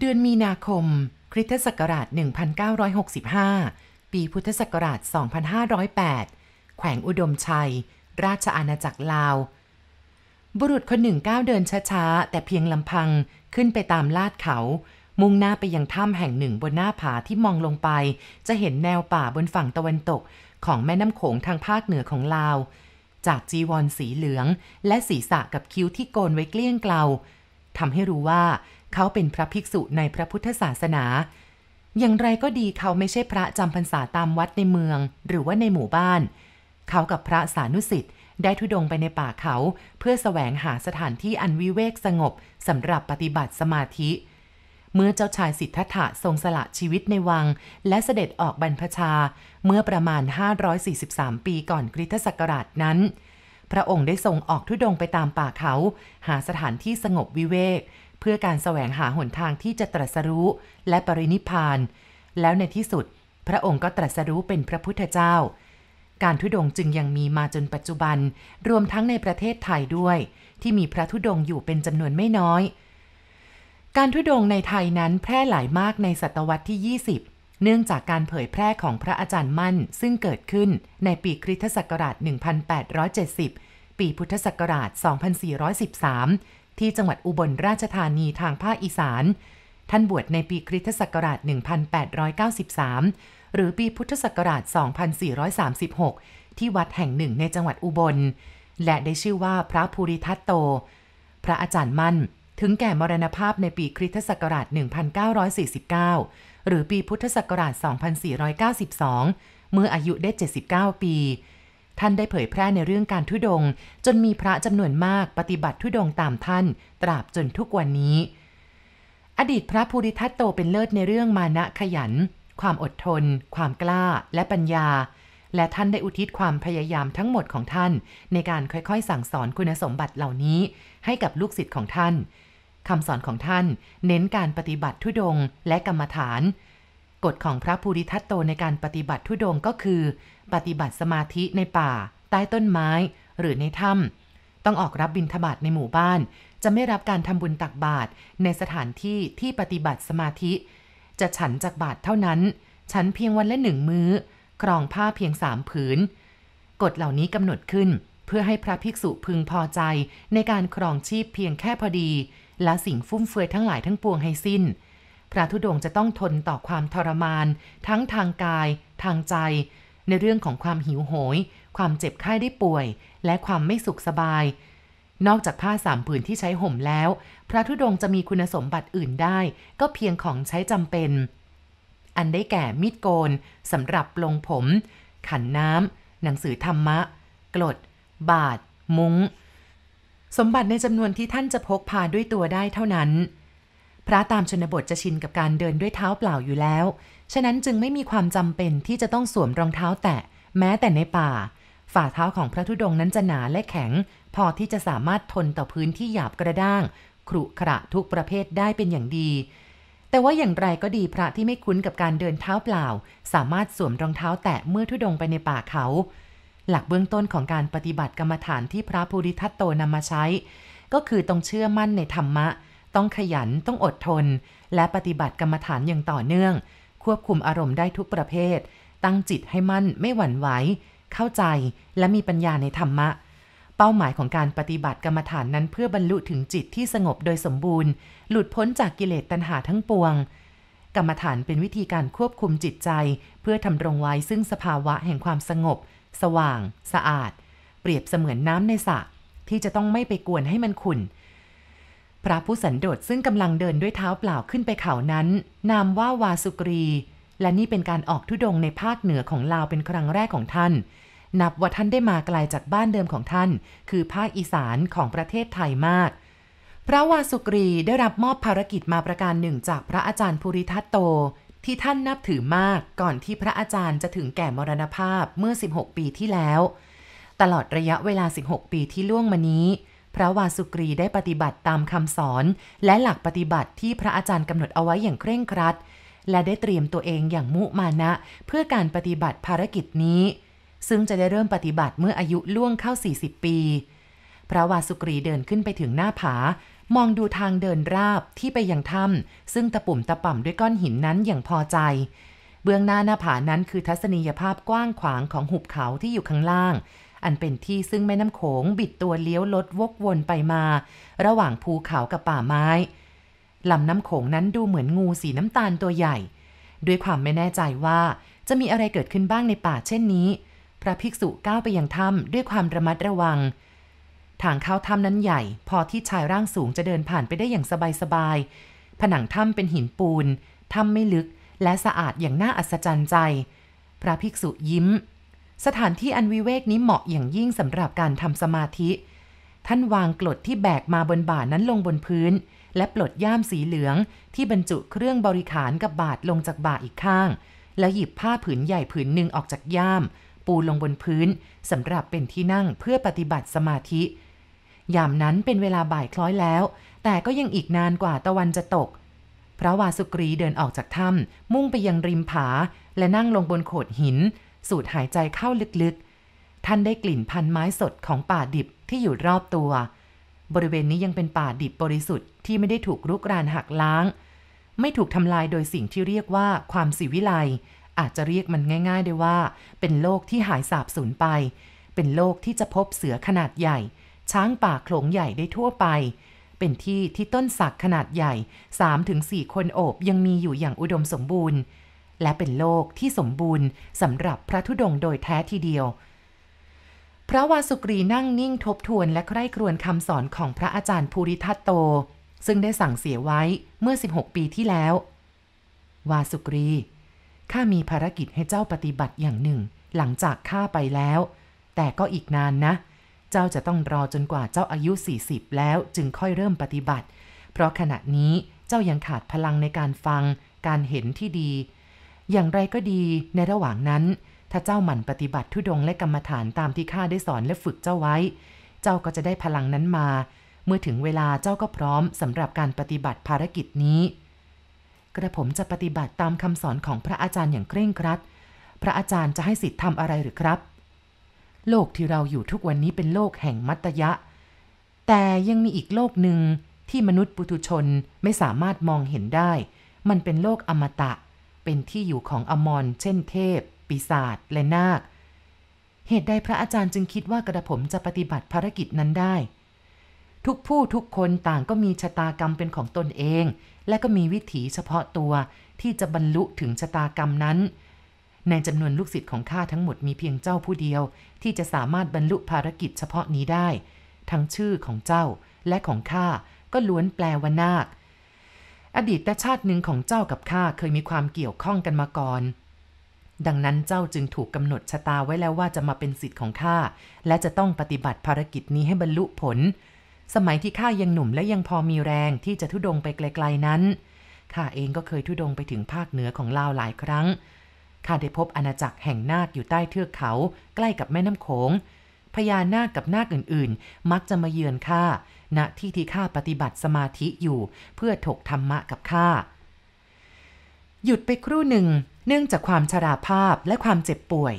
เดือนมีนาคม คริสตศักราช 1965 ปีพุทธศักราช 2508 แขวงอุดมชัย ราชอาณาจักรลาว บุรุษคนหนึ่งก้าวเดินช้าๆ แต่เพียงลำพัง ขึ้นไปตามลาดเขา มุ่งหน้าไปยังถ้ำแห่งหนึ่งบนหน้าผาที่มองลงไป จะเห็นแนวป่าบนฝั่งตะวันตก ของแม่น้ำโขงทางภาคเหนือของลาว จากจีวรสีเหลือง และศีรษะกับคิ้วที่โกนไว้เกลี้ยงเกลาทำให้รู้ว่าเขาเป็นพระภิกษุในพระพุทธศาสนา อย่างไรก็ดีเขาไม่ใช่พระจำพรรษาตามวัดในเมือง หรือว่าในหมู่บ้าน เขากับพระสานุสิทธิ์ได้ทุดงไปในป่าเขา เพื่อสแสวงหาสถานที่อันวิเวกสงบสำหรับปฏิบัติสมาธิ เมื่อเจ้าชายสิทธัตถะทรงสละชีวิตในวัง และเสด็จออกบรรพชา เมื่อประมาณ 543 ปีก่อนคริสตศักราชนั้น พระองค์ได้ทรงออกทุดงไปตามป่าเขา หาสถานที่สงบวิเวกเพื่อการแสวงหาหนทางที่จะตรัสรู้และปรินิพาน แล้วในที่สุดพระองค์ก็ตรัสรู้เป็นพระพุทธเจ้า การทุดงจึงยังมีมาจนปัจจุบัน รวมทั้งในประเทศไทยด้วย ที่มีพระทุดงอยู่เป็นจำนวนไม่น้อย การทุดงในไทยนั้นแพร่หลายมากในศตวรรษที่ 20 เนื่องจากการเผยแพร่ของพระอาจารย์มั่น ซึ่งเกิดขึ้นในปีคริสตศักราช 1870 ปีพุทธศักราช 2413ที่จังหวัดอุบลราชธานีทางภาคอีสาน ท่านบวชในปีคริสตศักราช 1893 หรือปีพุทธศักราช 2436 ที่วัดแห่งหนึ่งในจังหวัดอุบล และได้ชื่อว่าพระภูริทัตโต พระอาจารย์มั่น ถึงแก่มรณภาพในปีคริสตศักราช 1949 หรือปีพุทธศักราช 2492 เมื่ออายุได้ 79 ปีท่านได้เผยแพร่ในเรื่องการทุดง จนมีพระจำนวนมากปฏิบัติทุดงตามท่าน ตราบจนทุกวันนี้ อดีตพระภูริทัตโตเป็นเลิศในเรื่องมานะขยัน ความอดทน ความกล้าและปัญญา และท่านได้อุทิศความพยายามทั้งหมดของท่าน ในการค่อยๆสั่งสอนคุณสมบัติเหล่านี้ ให้กับลูกศิษย์ของท่านคำสอนของท่าน เน้นการปฏิบัติทุดง และกรรมฐานกฎของพระภูริทัตโตในการปฏิบัติทุดงก็คือ ปฏิบัติสมาธิในป่า ใต้ต้นไม้ หรือในถ้ำต้องออกรับบิณฑบาตในหมู่บ้าน จะไม่รับการทำบุญตักบาตรในสถานที่ที่ปฏิบัติสมาธิ จะฉันจากบาตรเท่านั้น ฉันเพียงวันละหนึ่งมือ้อ ครองผ้าเพียงสามผืนกฎเหล่านี้กำหนดขึ้น เพื่อให้พระภิกษุพึงพอใจในการครองชีพเพียงแค่พอดี และสิ่งฟุ่มเฟือยทั้งหลายทั้งปวงให้สิ้นพระธุดงจะต้องทนต่อความทรมาน ทั้งทางกาย ทางใจ ในเรื่องของความหิวโหย ความเจ็บไข้ได้ป่วย และความไม่สุขสบาย นอกจากผ้าสามผืนที่ใช้ห่มแล้ว พระธุดงจะมีคุณสมบัติอื่นได้ ก็เพียงของใช้จำเป็น อันได้แก่มีดโกนสำหรับลงผม ขันน้ำหนังสือธรรมะกรดบาท มุง้ง สมบัติในจำนวนที่ท่านจะพกพาด้วยตัวได้เท่านั้นพระตามชนบท จะชินกับการเดินด้วยเท้าเปล่าอยู่แล้ว ฉะนั้นจึงไม่มีความจำเป็นที่จะต้องสวมรองเท้าแตะแม้แต่ในป่า ฝ่าเท้าของพระธุดงนั้นจะหนาและแข็ง พอที่จะสามารถทนต่อพื้นที่หยาบกระด้างครุขระทุกประเภทได้เป็นอย่างดี แต่ว่าอย่างไรก็ดีพระที่ไม่คุ้นกับการเดินเท้าเปล่า สามารถสวมรองเท้าแตะเมื่อธุดงไปในป่าเขา หลักเบื้องต้นของการปฏิบัติกรรมฐานที่พระภูริทัตโตนำมาใช้ ก็คือต้องเชื่อมั่นในธรรมะต้องขยันต้องอดทน และปฏิบัติกรรมฐานอย่างต่อเนื่อง ควบคุมอารมณ์ได้ทุกประเภท ตั้งจิตให้มั่นไม่หวั่นไหว เข้าใจและมีปัญญาในธรรมะเป้าหมายของการปฏิบัติกรรมฐานนั้นเพื่อบรรลุถึงจิตที่สงบโดยสมบูรณ์ หลุดพ้นจากกิเลสตัณหาทั้งปวง กรรมฐานเป็นวิธีการควบคุมจิตใจ เพื่อทำรงไว้ซึ่งสภาวะแห่งความสงบ สว่าง สะอาด เปรียบเสมือนน้ำในสระที่จะต้องไม่ไปกวนให้มันขุ่นพระผู้สันโดษซึ่งกำลังเดินด้วยเท้าเปล่าขึ้นไปเขานั้น นามว่าวาสุกรี และนี่เป็นการออกทุดงในภาคเหนือของลาวเป็นครั้งแรกของท่าน นับว่าท่านได้มาไกลาจากบ้านเดิมของท่าน คือภาคอีสานของประเทศไทยมาก พระวาสุกรีได้รับมอบภารกิจมาประการหนึ่งจากพระอาจารย์ภูริทัตโต ที่ท่านนับถือมากก่อนที่พระอาจารย์จะถึงแก่มรณภาพเมื่อ 16 ปีที่แล้ว ตลอดระยะเวลา16ปีที่ล่วงมานี้พระวาสุกรีได้ปฏิบัติตามคำสอน และหลักปฏิบัติที่พระอาจารย์กำหนดเอาไว้อย่างเคร่งครัด และได้เตรียมตัวเองอย่างมุมานะ เพื่อการปฏิบัติภารกิจนี้ ซึ่งจะได้เริ่มปฏิบัติเมื่ออายุล่วงเข้า 40 ปี พระวาสุกรีเดินขึ้นไปถึงหน้าผา มองดูทางเดินราบที่ไปยังถ้ำซึ่งตะปุ่มตะป่ำด้วยก้อนหินนั้นอย่างพอใจ เบื้องหน้าหน้าผานั้นคือทัศนียภาพกว้างขวางของหุบเขาที่อยู่ข้างล่างอันเป็นที่ซึ่งแม่น้ำโขงบิดตัวเลี้ยวลดวกวนไปมา ระหว่างภูเขากับป่าไม้ลำน้ำโขงนั้นดูเหมือนงูสีน้ำตาลตัวใหญ่ ด้วยความไม่แน่ใจว่าจะมีอะไรเกิดขึ้นบ้างในป่าเช่นนี้ พระภิกษุก้าวไปยังถ้ำด้วยความระมัดระวังทางเข้าถ้ำนั้นใหญ่พอที่ชายร่างสูงจะเดินผ่านไปได้อย่างสบายๆผนังถ้ำเป็นหินปูนถ้ำไม่ลึก และสะอาดอย่างน่าอัศจรรย์ใจ พระภิกษุยิ้มสถานที่อันวิเวกนี้เหมาะอย่างยิ่งสำหรับการทำสมาธิ ท่านวางกลดที่แบกมาบนบาทนั้นลงบนพื้น และปลดย่ามสีเหลืองที่บรรจุเครื่องบริขารกับบาทลงจากบ่าอีกข้าง แล้วหยิบผ้าผืนใหญ่ผืนหนึ่งออกจากย่าม ปูลงบนพื้น สำหรับเป็นที่นั่งเพื่อปฏิบัติสมาธิ ยามนั้นเป็นเวลาบ่ายคล้อยแล้ว แต่ก็ยังอีกนานกว่าตะวันจะตกพระวาสุกรีเดินออกจากถ้ำมุ่งไปยังริมผา และนั่งลงบนโขดหินสูดหายใจเข้าลึกๆ ท่านได้กลิ่นพันไม้สดของป่าดิบที่อยู่รอบตัว บริเวณนี้ยังเป็นป่าดิบบริสุทธิ์ที่ไม่ได้ถูกรุกรานหักล้าง ไม่ถูกทำลายโดยสิ่งที่เรียกว่าความสิวิไลอาจจะเรียกมันง่ายๆได้ว่า เป็นโลกที่หายสาบสูญไป เป็นโลกที่จะพบเสือขนาดใหญ่ ช้างป่าโขลงใหญ่ได้ทั่วไป เป็นที่ที่ต้นสักขนาดใหญ่ 3-4 คนโอบยังมีอยู่อย่างอุดมสมบูรณ์และเป็นโลกที่สมบูรณ์สำหรับพระธุดงโดยแท้ทีเดียว พระวาสุกรีนั่งนิ่งทบทวนและใคร่ครวญคำสอนของพระอาจารย์ภูริทัตโต ซึ่งได้สั่งเสียไว้เมื่อ 16 ปีที่แล้ว วาสุกรี ข้ามีภารกิจให้เจ้าปฏิบัติอย่างหนึ่ง หลังจากข้าไปแล้ว แต่ก็อีกนานนะ เจ้าจะต้องรอจนกว่าเจ้าอายุ 40 แล้วจึงค่อยเริ่มปฏิบัติ เพราะขณะนี้เจ้ายังขาดพลังในการฟัง การเห็นที่ดีอย่างไรก็ดีในระหว่างนั้น ถ้าเจ้าหมั่นปฏิบัติทุดงและกรรมฐานตามที่ข้าได้สอนและฝึกเจ้าไว้ เจ้าก็จะได้พลังนั้นมา เมื่อถึงเวลาเจ้าก็พร้อมสำหรับการปฏิบัติภารกิจนี้ กระผมจะปฏิบัติตามคำสอนของพระอาจารย์อย่างเคร่งครัดพระอาจารย์จะให้สิทธิ์ทำอะไรหรือครับ โลกที่เราอยู่ทุกวันนี้เป็นโลกแห่งมัตยะ แต่ยังมีอีกโลกหนึ่งที่มนุษย์ปุถุชนไม่สามารถมองเห็นได้ มันเป็นโลกอมตะเเป็นที่อยู่ของอมรเช่นเทพ ปีศาจและนาค เหตุใดพระอาจารย์จึงคิดว่ากระผมจะปฏิบัติภารกิจนั้นได้ ทุกผู้ทุกคนต่างก็มีชะตากรรมเป็นของตนเอง และก็มีวิถีเฉพาะตัวที่จะบรรลุถึงชะตากรรมนั้น ในจำนวนลูกศิษย์ของข้าทั้งหมดมีเพียงเจ้าผู้เดียว ที่จะสามารถบรรลุภารกิจเฉพาะนี้ได้ ทั้งชื่อของเจ้า และของข้าก็ล้วนแปลว่านาคอดีตชาติหนึ่งของเจ้ากับข้าเคยมีความเกี่ยวข้องกันมาก่อน ดังนั้นเจ้าจึงถูกกำหนดชะตาไว้แล้วว่าจะมาเป็นสิทธิ์ของข้า และจะต้องปฏิบัติภารกิจนี้ให้บรรลุผล สมัยที่ข้ายังหนุ่มและยังพอมีแรงที่จะทุดงไปไกลๆนั้น ข้าเองก็เคยทุดงไปถึงภาคเหนือของลาวหลายครั้ง ข้าได้พบอาณาจักรแห่งนาคอยู่ใต้เทือกเขา ใกล้กับแม่น้ำโขงพญานาคกับนาคอื่นๆ มักจะมาเยือนข้าณที่ที่ข้าปฏิบัติสมาธิอยู่เพื่อถกธรรมะกับข้าหยุดไปครู่หนึ่งเนื่องจากความชราภาพและความเจ็บป่วย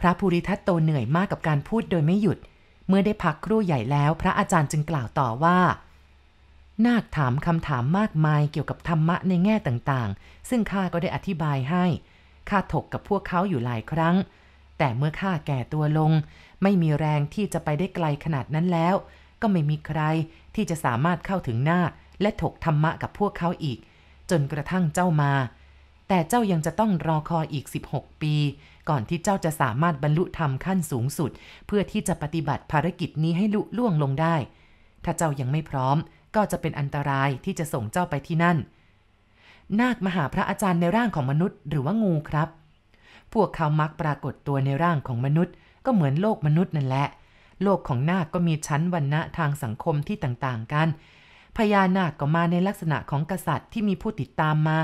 พระภูริทัตโตเหนื่อยมากกับการพูดโดยไม่หยุด เมื่อได้พักครู่ใหญ่แล้ว พระอาจารย์จึงกล่าวต่อว่า นาคถามคำถามมากมายเกี่ยวกับธรรมะในแง่ต่างๆ ซึ่งข้าก็ได้อธิบายให้ข้าถกกับพวกเขาอยู่หลายครั้ง แต่เมื่อข้าแก่ตัวลง ไม่มีแรงที่จะไปได้ไกลขนาดนั้นแล้วก็ไม่มีใครที่จะสามารถเข้าถึงหน้า และถกธรรมะกับพวกเขาอีก จนกระทั่งเจ้ามา แต่เจ้ายังจะต้องรอคอยอีก 16 ปี ก่อนที่เจ้าจะสามารถบรรลุธรรมขั้นสูงสุด เพื่อที่จะปฏิบัติภารกิจนี้ให้ลุล่วงลงได้ ถ้าเจ้ายังไม่พร้อม ก็จะเป็นอันตรายที่จะส่งเจ้าไปที่นั่น นาคมหาพระอาจารย์ในร่างของมนุษย์หรือว่างูครับ พวกเขามักปรากฏตัวในร่างของมนุษย์ ก็เหมือนโลกมนุษย์นั่นแหละโลกของนาคก็มีชั้นวรรณะทางสังคมที่ต่างๆกัน พญานาคก็มาในลักษณะของกษัตริย์ที่มีผู้ติดตามมา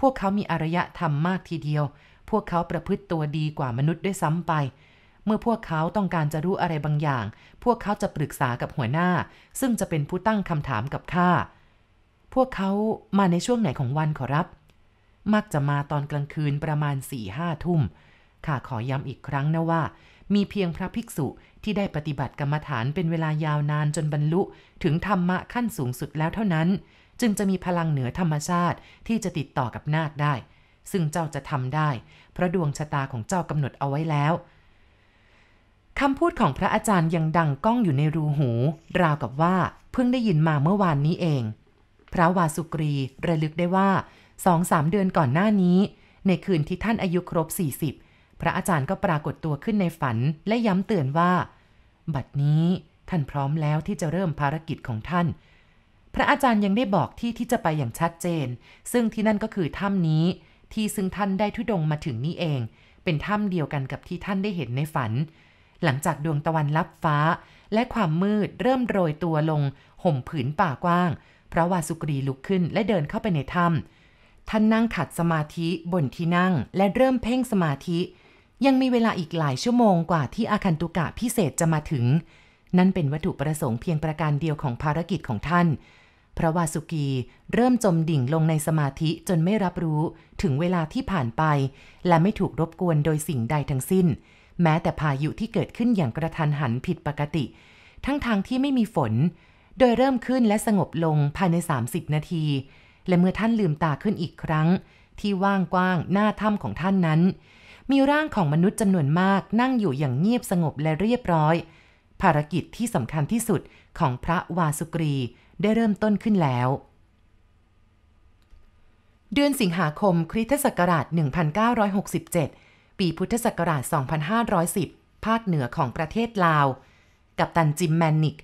พวกเขามีอารยธรรมมากทีเดียว พวกเขาประพฤติตัวดีกว่ามนุษย์ด้วยซ้ำไป เมื่อพวกเขาต้องการจะรู้อะไรบางอย่าง พวกเขาจะปรึกษากับหัวหน้า ซึ่งจะเป็นผู้ตั้งคำถามกับ ข้า พวกเขามาในช่วงไหนของวันขอรับ มักจะมาตอนกลางคืนประมาณสี่ห้าทุ่ม ข้าขอย้ำอีกครั้งนะว่า มีเพียงพระภิกษุที่ได้ปฏิบัติกรรมฐานเป็นเวลายาวนานจนบรรลุถึงธรรมะขั้นสูงสุดแล้วเท่านั้น จึงจะมีพลังเหนือธรรมชาติที่จะติดต่อกับนาคได้ ซึ่งเจ้าจะทำได้เพราะดวงชะตาของเจ้ากำหนดเอาไว้แล้วคำพูดของพระอาจารย์ยังดังก้องอยู่ในรูหู ราวกับว่า เพิ่งได้ยินมาเมื่อวานนี้เอง พระวาสุกรีระลึกได้ว่าสองสามเดือนก่อนหน้านี้ ในคืนที่ท่านอายุครบ 40พระอาจารย์ก็ปรากฏตัวขึ้นในฝัน และย้ำเตือนว่า บัดนี้ท่านพร้อมแล้วที่จะเริ่มภารกิจของท่าน พระอาจารย์ยังได้บอกที่ที่จะไปอย่างชัดเจน ซึ่งที่นั่นก็คือถ้ำนี้ ที่ซึ่งท่านได้ทุดงมาถึงนี่เอง เป็นถ้ำเดียวกันกับที่ท่านได้เห็นในฝัน หลังจากดวงตะวันลับฟ้า และความมืดเริ่มโรยตัวลงห่มผืนป่ากว้างพระวาสุกรีลุกขึ้นและเดินเข้าไปในถ้ำท่านนั่งขัดสมาธิบนที่นั่ง และเริ่มเพ่งสมาธิยังมีเวลาอีกหลายชั่วโมงกว่าที่อาคันตุกะพิเศษจะมาถึง นั่นเป็นวัตถุประสงค์เพียงประการเดียวของภารกิจของท่านเพราะวาสุกีเริ่มจมดิ่งลงในสมาธิจนไม่รับรู้ถึงเวลาที่ผ่านไปและไม่ถูกรบกวนโดยสิ่งใดทั้งสิ้น แม้แต่พายุที่เกิดขึ้นอย่างกระทันหันผิดปกติ ทั้งทางที่ไม่มีฝน โดยเริ่มขึ้นและสงบลงภายใน30นาที และเมื่อท่านลืมตาขึ้นอีกครั้ง ที่ว่างกว้าง หน้าถ้ำของท่านนั้นมีร่างของมนุษย์จำนวนมากนั่งอยู่อย่างเงียบสงบและเรียบร้อย ภารกิจที่สำคัญที่สุดของพระวาสุกรีได้เริ่มต้นขึ้นแล้ว เดือนสิงหาคมคริสตศักราช 1967 ปีพุทธศักราช 2510 ภาคเหนือของประเทศลาว กัปตันจิมแมนนิก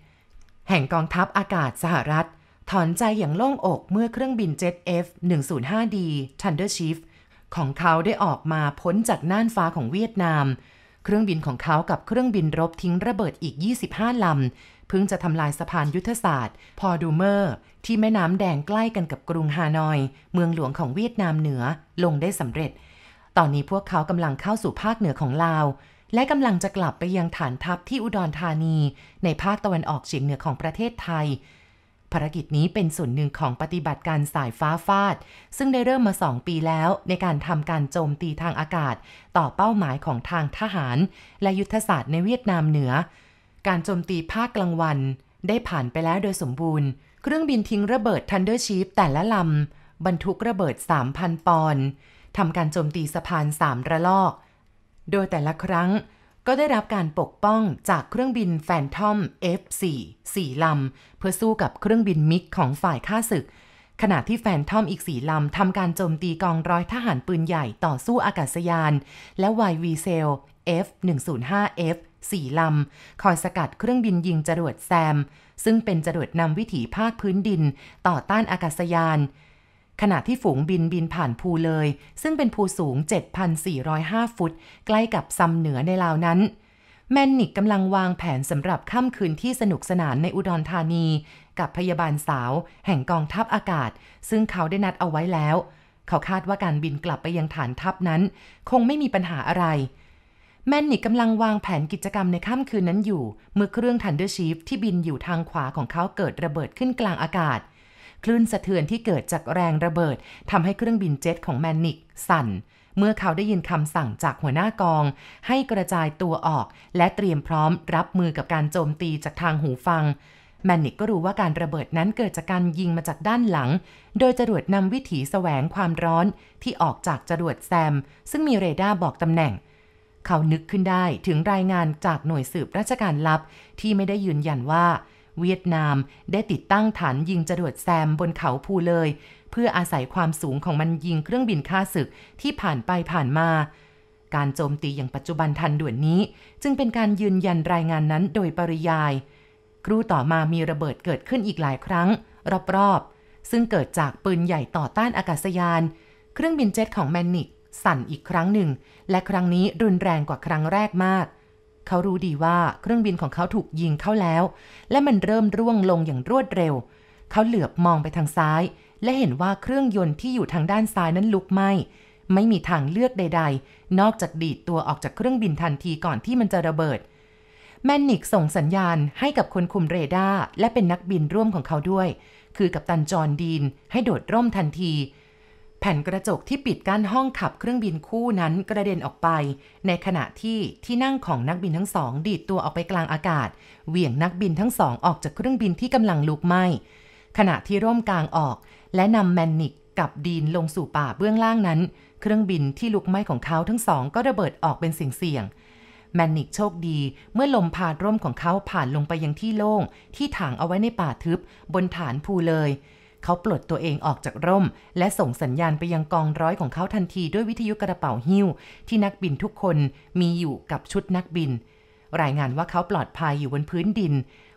แห่งกองทัพอากาศสหรัฐ ถอนใจอย่างโล่งอกเมื่อเครื่องบินเจ็ต F105D Thunder Chief ของเขาได้ออกมาพ้นจากน่านฟ้าของเวียดนาม เครื่องบินของเขากับเครื่องบินรบทิ้งระเบิดอีก 25 ลำ เพิ่งจะทำลายสะพานยุทธศาสตร์ พอดูเมอร์ ที่แม่น้ำแดงใกล้กันกับกรุงฮานอย เมืองหลวงของเวียดนามเหนือลงได้สำเร็จ ตอนนี้พวกเขากำลังเข้าสู่ภาคเหนือของลาว และกำลังจะกลับไปยังฐานทัพที่อุดรธานี ในภาคตะวันออกเฉียงเหนือของประเทศไทยภารกิจนี้เป็นส่วนหนึ่งของปฏิบัติการสายฟ้าฟาด ซึ่งได้เริ่มมา 2 ปีแล้ว ในการทำการโจมตีทางอากาศ ต่อเป้าหมายของทางทหาร และยุทธศาสตร์ในเวียดนามเหนือ การโจมตีภาคกลางวันได้ผ่านไปแล้วโดยสมบูรณ์เครื่องบินทิ้งระเบิดทันเดอร์ชีพแต่ละลำบรรทุกระเบิด 3,000ปอนด์ทำการโจมตีสะพาน 3 ระลอก โดยแต่ละครั้งก็ได้รับการปกป้องจากเครื่องบินแฟนทอม F4 สี่ลำ เพื่อสู้กับเครื่องบินมิกของฝ่ายข้าศึก ขณะที่แฟนทอมอีกสี่ลำทำการโจมตีกองร้อยทหารปืนใหญ่ต่อสู้อากาศยาน และวายวีเซล F105F สี่ลำ คอยสกัดเครื่องบินยิงจรวดแซม ซึ่งเป็นจรวดนำวิถีภาคพื้นดินต่อต้านอากาศยานขณะที่ฝูงบินบินผ่านภูเลย ซึ่งเป็นภูสูง 7,405 ฟุต ใกล้กับซำเหนือในลาวนั้น แมนนิกกำลังวางแผนสำหรับค่ำคืนที่สนุกสนานในอุดรธานี กับพยาบาลสาว แห่งกองทัพอากาศ ซึ่งเขาได้นัดเอาไว้แล้ว เขาคาดว่าการบินกลับไปยังฐานทัพนั้น คงไม่มีปัญหาอะไร แมนนิกกำลังวางแผนกิจกรรมในค่ำคืนนั้นอยู่ เมื่อเครื่องทันเดอร์ชีฟที่บินอยู่ทางขวาของเขาเกิดระเบิดขึ้นกลางอากาศเคลื่นสะเทือนที่เกิดจากแรงระเบิดทำให้เครื่องบินเจ็ตของแมนนิกสั่น เมื่อเขาได้ยินคำสั่งจากหัวหน้ากอง ให้กระจายตัวออกและเตรียมพร้อมรับมือกับการโจมตีจากทางหูฟัง แมนนิกก็รู้ว่าการระเบิดนั้นเกิดจากการยิงมาจากด้านหลัง โดยจรวดนำวิถีแสวงความร้อนที่ออกจากจรวดแซม ซึ่งมีเรดาร์บอกตำแหน่ง เขานึกขึ้นได้ถึงรายงานจากหน่วยสืบราชการลับที่ไม่ได้ยืนยันว่าเวียดนาม ได้ติดตั้งฐานยิงจรวดแซมบนเขาภูเลย เพื่ออาศัยความสูงของมันยิงเครื่องบินฆ่าศึกที่ผ่านไปผ่านมา การโจมตีอย่างปัจจุบันทันด่วนนี้ จึงเป็นการยืนยันรายงานนั้นโดยปริยาย ครูต่อมามีระเบิดเกิดขึ้นอีกหลายครั้ง รอบ ๆ ซึ่งเกิดจากปืนใหญ่ต่อต้านอากาศยาน เครื่องบินเจ็ตของแมนนิก สั่นอีกครั้งหนึ่ง และครั้งนี้รุนแรงกว่าครั้งแรกมากเขารู้ดีว่าเครื่องบินของเขาถูกยิงเข้าแล้วและมันเริ่มร่วงลงอย่างรวดเร็วเขาเหลือบมองไปทางซ้าย และเห็นว่าเครื่องยนต์ที่อยู่ทางด้านซ้ายนั้นลุกไหม้ไม่มีทางเลือกใด ๆ นอกจากดีดตัวออกจากเครื่องบินทันทีก่อนที่มันจะระเบิด แมนนิกส่งสัญญาณให้กับคนคุมเรดาร์และเป็นนักบินร่วมของเขาด้วย คือกับตันจอร์นดีนให้โดดร่มทันทีแผ่นกระจกที่ปิดกั้นห้องขับเครื่องบินคู่นั้นกระเด็นออกไป ในขณะที่ที่นั่งของนักบินทั้งสองดีดตัวออกไปกลางอากาศ เหวี่ยงนักบินทั้งสองออกจากเครื่องบินที่กำลังลุกไหม้ขณะที่ร่มกลางออก และนำแมนนิกกับดีน ลงสู่ป่าเบื้องล่างนั้น เครื่องบินที่ลุกไหม้ของเขาทั้งสอง ก็ระเบิดออกเป็นสิ่งเสี่ยง แมนนิกโชคดีเมื่อลมพาดร่มของเขาผ่านลงไปยังที่โล่งที่ถางเอาไว้ในป่าทึบบนฐานภูเลยเขาปลดตัวเองออกจากร่ม และส่งสัญญาณไปยังกองร้อยของเขาทันทีด้วยวิทยุกระเป๋าหิ้ว ที่นักบินทุกคนมีอยู่กับชุดนักบิน รายงานว่าเขาปลอดภัยอยู่บนพื้นดิน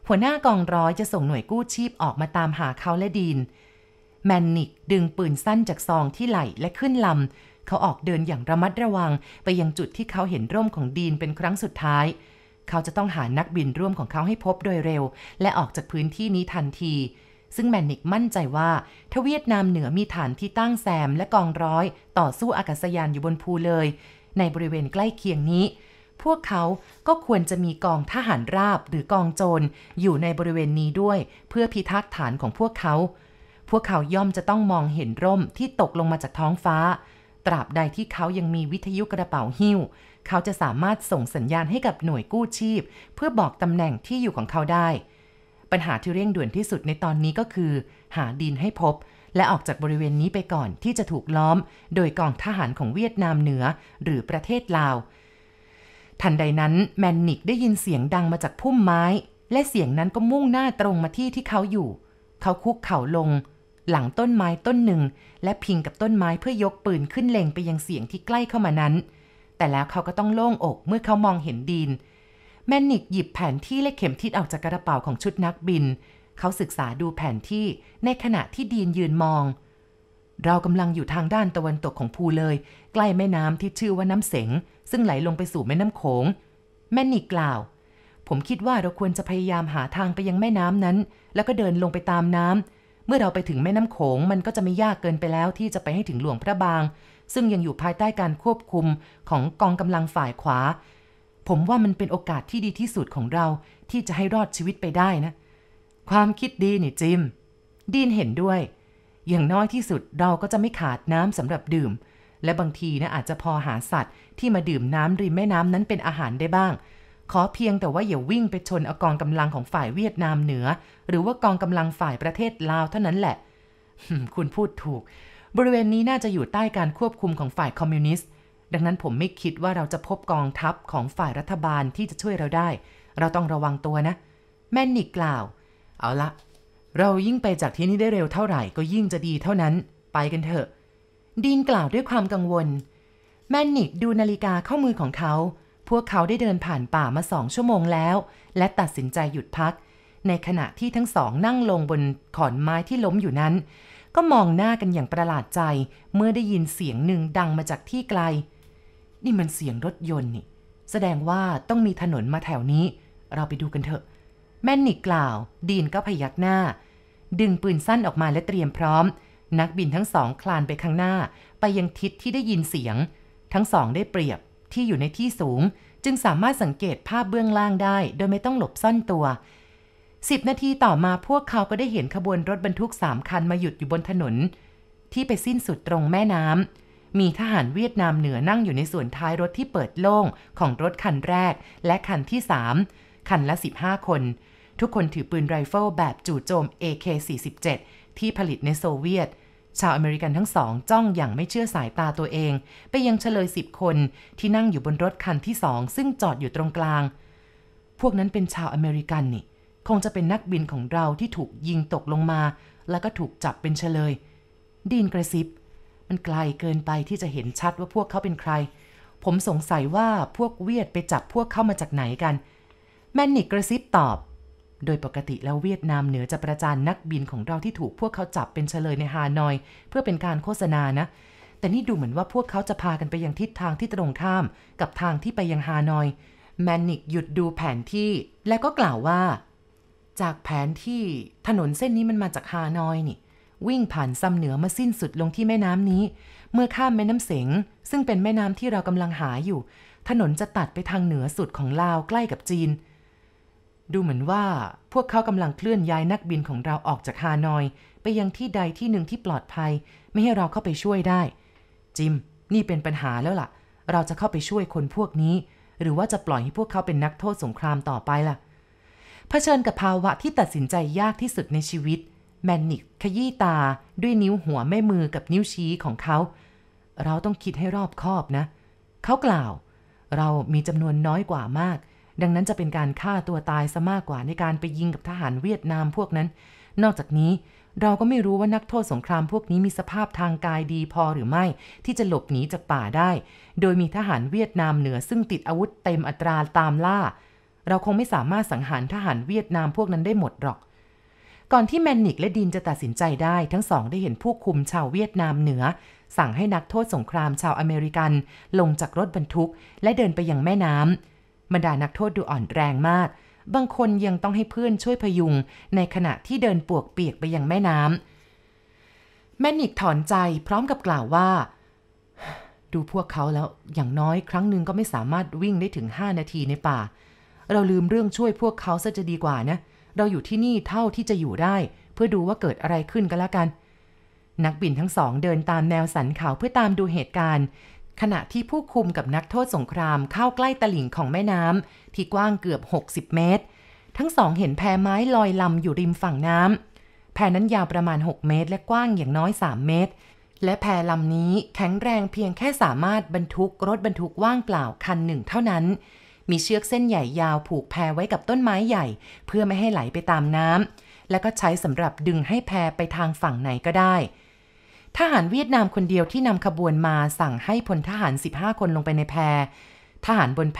หัวหน้ากองร้อยจะส่งหน่วยกู้ชีพออกมาตามหาเขาและดีนแมนนิกดึงปืนสั้นจากซองที่ไหล่และขึ้นลำ เขาออกเดินอย่างระมัดระวัง ไปยังจุดที่เขาเห็นร่มของดีนเป็นครั้งสุดท้าย เขาจะต้องหานักบินร่วมของเขาให้พบโดยเร็ว และออกจากพื้นที่นี้ทันทีซึ่งแมนนิกมั่นใจว่าทเวียดนามเหนือมีฐานที่ตั้งแซมและกองร้อย ต่อสู้อากาศยานอยู่บนภูเลย ในบริเวณใกล้เคียงนี้ พวกเขาก็ควรจะมีกองทหารราบหรือกองโจรอยู่ในบริเวณนี้ด้วย เพื่อพิทักษ์ฐานของพวกเขา พวกเขาย่อมจะต้องมองเห็นร่มที่ตกลงมาจากท้องฟ้า ตราบใดที่เขายังมีวิทยุกระเป๋าหิ้ว เขาจะสามารถส่งสัญญาณให้กับหน่วยกู้ชีพ เพื่อบอกตำแหน่งที่อยู่ของเขาได้ปัญหาที่เร่งด่วนที่สุดในตอนนี้ก็คือ หาดินให้พบและออกจากบริเวณนี้ไปก่อนที่จะถูกล้อมโดยกองทหารของเวียดนามเหนือหรือประเทศลาว ทันใดนั้นแมนนิกได้ยินเสียงดังมาจากพุ่มไม้ และเสียงนั้นก็มุ่งหน้าตรงมาที่ที่เขาอยู่ เขาคุกเข่าลงหลังต้นไม้ต้นหนึ่ง และพิงกับต้นไม้เพื่อยกปืนขึ้นเล็งไปยังเสียงที่ใกล้เข้ามานั้น แต่แล้วเขาก็ต้องโล่งอกเมื่อเขามองเห็นดีนแมนนิกหยิบแผนที่และเข็มทิศออกจากกระเป๋าของชุดนักบิน เขาศึกษาดูแผนที่ในขณะที่ดีนยืนมอง เรากำลังอยู่ทางด้านตะวันตกของภูเลย ใกล้แม่น้ำที่ชื่อว่าน้ำเสง ซึ่งไหลลงไปสู่แม่น้ำโขง แมนนิกกล่าว ผมคิดว่าเราควรจะพยายามหาทางไปยังแม่น้ำนั้น แล้วก็เดินลงไปตามน้ำ เมื่อเราไปถึงแม่น้ำโขง มันก็จะไม่ยากเกินไปแล้วที่จะไปให้ถึงหลวงพระบาง ซึ่งยังอยู่ภายใต้การควบคุมของกองกำลังฝ่ายขวาผมว่ามันเป็นโอกาสที่ดีที่สุดของเราที่จะให้รอดชีวิตไปได้นะ ความคิดดีนี่จิมดีนเห็นด้วย อย่างน้อยที่สุดเราก็จะไม่ขาดน้ำสำหรับดื่ม และบางทีนะอาจจะพอหาสัตว์ ที่มาดื่มน้ำริมแม่น้ำนั้นเป็นอาหารได้บ้าง ขอเพียงแต่ว่าอย่าวิ่งไปชนอกองกำลังของฝ่ายเวียดนามเหนือ หรือว่ากองกำลังฝ่ายประเทศลาวเท่านั้นแหละ คุณพูดถูก บริเวณนี้น่าจะอยู่ใต้การควบคุมของฝ่ายคอมมิวนิสต์ดังนั้นผมไม่คิดว่าเราจะพบกองทัพของฝ่ายรัฐบาลที่จะช่วยเราได้ เราต้องระวังตัวนะ แมนนิกกล่าว เอาละ เรายิ่งไปจากที่นี่ได้เร็วเท่าไหร่ก็ยิ่งจะดีเท่านั้น ไปกันเถอะ ดีนกล่าวด้วยความกังวล แมนนิกดูนาฬิกาข้อมือของเขา พวกเขาได้เดินผ่านป่ามาสองชั่วโมงแล้ว และตัดสินใจหยุดพัก ในขณะที่ทั้งสอง นั่งลงบนขอนไม้ที่ล้มอยู่นั้น ก็มองหน้ากันอย่างประหลาดใจ เมื่อได้ยินเสียงหนึ่งดังมาจากที่ไกลนี่มันเสียงรถยนต์นี่ แสดงว่าต้องมีถนนมาแถวนี้ เราไปดูกันเถอะ แม่นิกกล่าว ดีนก็พยักหน้า ดึงปืนสั้นออกมาและเตรียมพร้อม นักบินทั้งสองคลานไปข้างหน้า ไปยังทิศที่ได้ยินเสียง ทั้งสองได้เปรียบที่อยู่ในที่สูง จึงสามารถสังเกตภาพเบื้องล่างได้ โดยไม่ต้องหลบซ่อนตัวสิบนาทีต่อมาพวกเขาก็ได้เห็นขบวนรถบรรทุกสามคันมาหยุดอยู่บนถนน ที่ไปสิ้นสุดตรงแม่น้ำมีทหารเวียดนามเหนือนั่งอยู่ในส่วนท้ายรถที่เปิดโล่ง ของรถคันแรก และคันที่สาม คันละ 15 คน ทุกคนถือปืนไรเฟิลแบบจู่โจม AK47 ที่ผลิตในโซเวียต ชาวอเมริกันทั้งสอง จ้องอย่างไม่เชื่อสายตาตัวเอง ไปยังเฉลย 10 คนที่นั่งอยู่บนรถคันที่สองซึ่งจอดอยู่ตรงกลาง พวกนั้นเป็นชาวอเมริกันนี่ คงจะเป็นนักบินของเราที่ถูกยิงตกลงมา แล้วก็ถูกจับเป็นเฉลย ดีนกระซิบมันไกลเกินไปที่จะเห็นชัดว่าพวกเขาเป็นใคร ผมสงสัยว่าพวกเวียดไปจับพวกเข้ามาจากไหนกัน แมนนิกกระซิบตอบ โดยปกติแล้วเวียดนามเหนือจะประจานนักบินของเราที่ถูกพวกเขาจับเป็นเฉลยในฮานอย เพื่อเป็นการโฆษณานะ แต่นี่ดูเหมือนว่าพวกเขาจะพากันไปยังทิศทางที่ตรงข้ามกับทางที่ไปยังฮานอย แมนนิกหยุดดูแผนที่และก็กล่าวว่า จากแผนที่ถนนเส้นนี้มันมาจากฮานอยนี่วิ่งผ่านซ้ำเหนือมาสิ้นสุดลงที่แม่น้ำนี้ เมื่อข้ามแม่น้ำเสงซึ่งเป็นแม่น้ำที่เรากำลังหาอยู่ ถนนจะตัดไปทางเหนือสุดของลาวใกล้กับจีน ดูเหมือนว่าพวกเขากำลังเคลื่อนย้ายนักบินของเราออกจากฮานอย ไปยังที่ใดที่หนึ่งที่ปลอดภัย ไม่ให้เราเข้าไปช่วยได้ จิม นี่เป็นปัญหาแล้วล่ะ เราจะเข้าไปช่วยคนพวกนี้ หรือว่าจะปล่อยให้พวกเขาเป็นนักโทษสงครามต่อไปล่ะ เผชิญกับภาวะที่ตัดสินใจยากที่สุดในชีวิตแมนนิกขยี้ตาด้วยนิ้วหัวแม่มือกับนิ้วชี้ของเขา เราต้องคิดให้รอบคอบนะ เขากล่าว เรา มีจำนวนน้อยกว่ามาก ดังนั้นจะเป็นการฆ่าตัวตายซะมากกว่าในการไปยิงกับทหารเวียดนามพวกนั้น นอกจากนี้เราก็ไม่รู้ว่านักโทษสงครามพวกนี้มีสภาพทางกายดีพอหรือไม่ ที่จะหลบหนีจากป่าได้ โดยมีทหารเวียดนามเหนือซึ่งติดอาวุธเต็มอัตราตามล่า เราคงไม่สามารถสังหารทหารเวียดนามพวกนั้นได้หมดหรอกก่อนที่แมนนิกและดินจะตัดสินใจได้ ทั้งสองได้เห็นผู้คุมชาวเวียดนามเหนือ สั่งให้นักโทษสงครามชาวอเมริกัน ลงจากรถบรรทุกและเดินไปยังแม่น้ำบรรดานักโทษดูอ่อนแรงมาก บางคนยังต้องให้เพื่อนช่วยพยุงในขณะที่เดินปวกเปียกไปยังแม่น้ำแมนนิกถอนใจพร้อมกับกล่าวว่า ดูพวกเขาแล้ว อย่างน้อยครั้งหนึ่งก็ไม่สามารถวิ่งได้ถึง 5 นาทีในป่า เราลืมเรื่องช่วยพวกเขาซะจะดีกว่านะเเราอยู่ที่นี่เท่าที่จะอยู่ได้ เพื่อดูว่าเกิดอะไรขึ้นก็แล้วกัน นักบินทั้งสองเดินตามแนวสันเขาเพื่อตามดูเหตุการณ์ ขณะที่ผู้คุมกับนักโทษสงครามเข้าใกล้ตลิ่งของแม่น้ำที่กว้างเกือบ 60 เมตร ทั้งสองเห็นแพไม้ลอยลำอยู่ริมฝั่งน้ำแพนั้นยาวประมาณ 6 เมตรและกว้างอย่างน้อย 3 เมตร และแพลำนี้แข็งแรงเพียงแค่สามารถบรรทุกรถบรรทุกว่างเปล่าคันหนึ่งเท่านั้นมีเชือกเส้นใหญ่ยาวผูกแพไว้กับต้นไม้ใหญ่ เพื่อไม่ให้ไหลไปตามน้ำและก็ใช้สำหรับดึงให้แพไปทางฝั่งไหนก็ได้ ทหารเวียดนามคนเดียวที่นำขบวนมาสั่งให้พลทหาร 15 คนลงไปในแพทหารบนแพ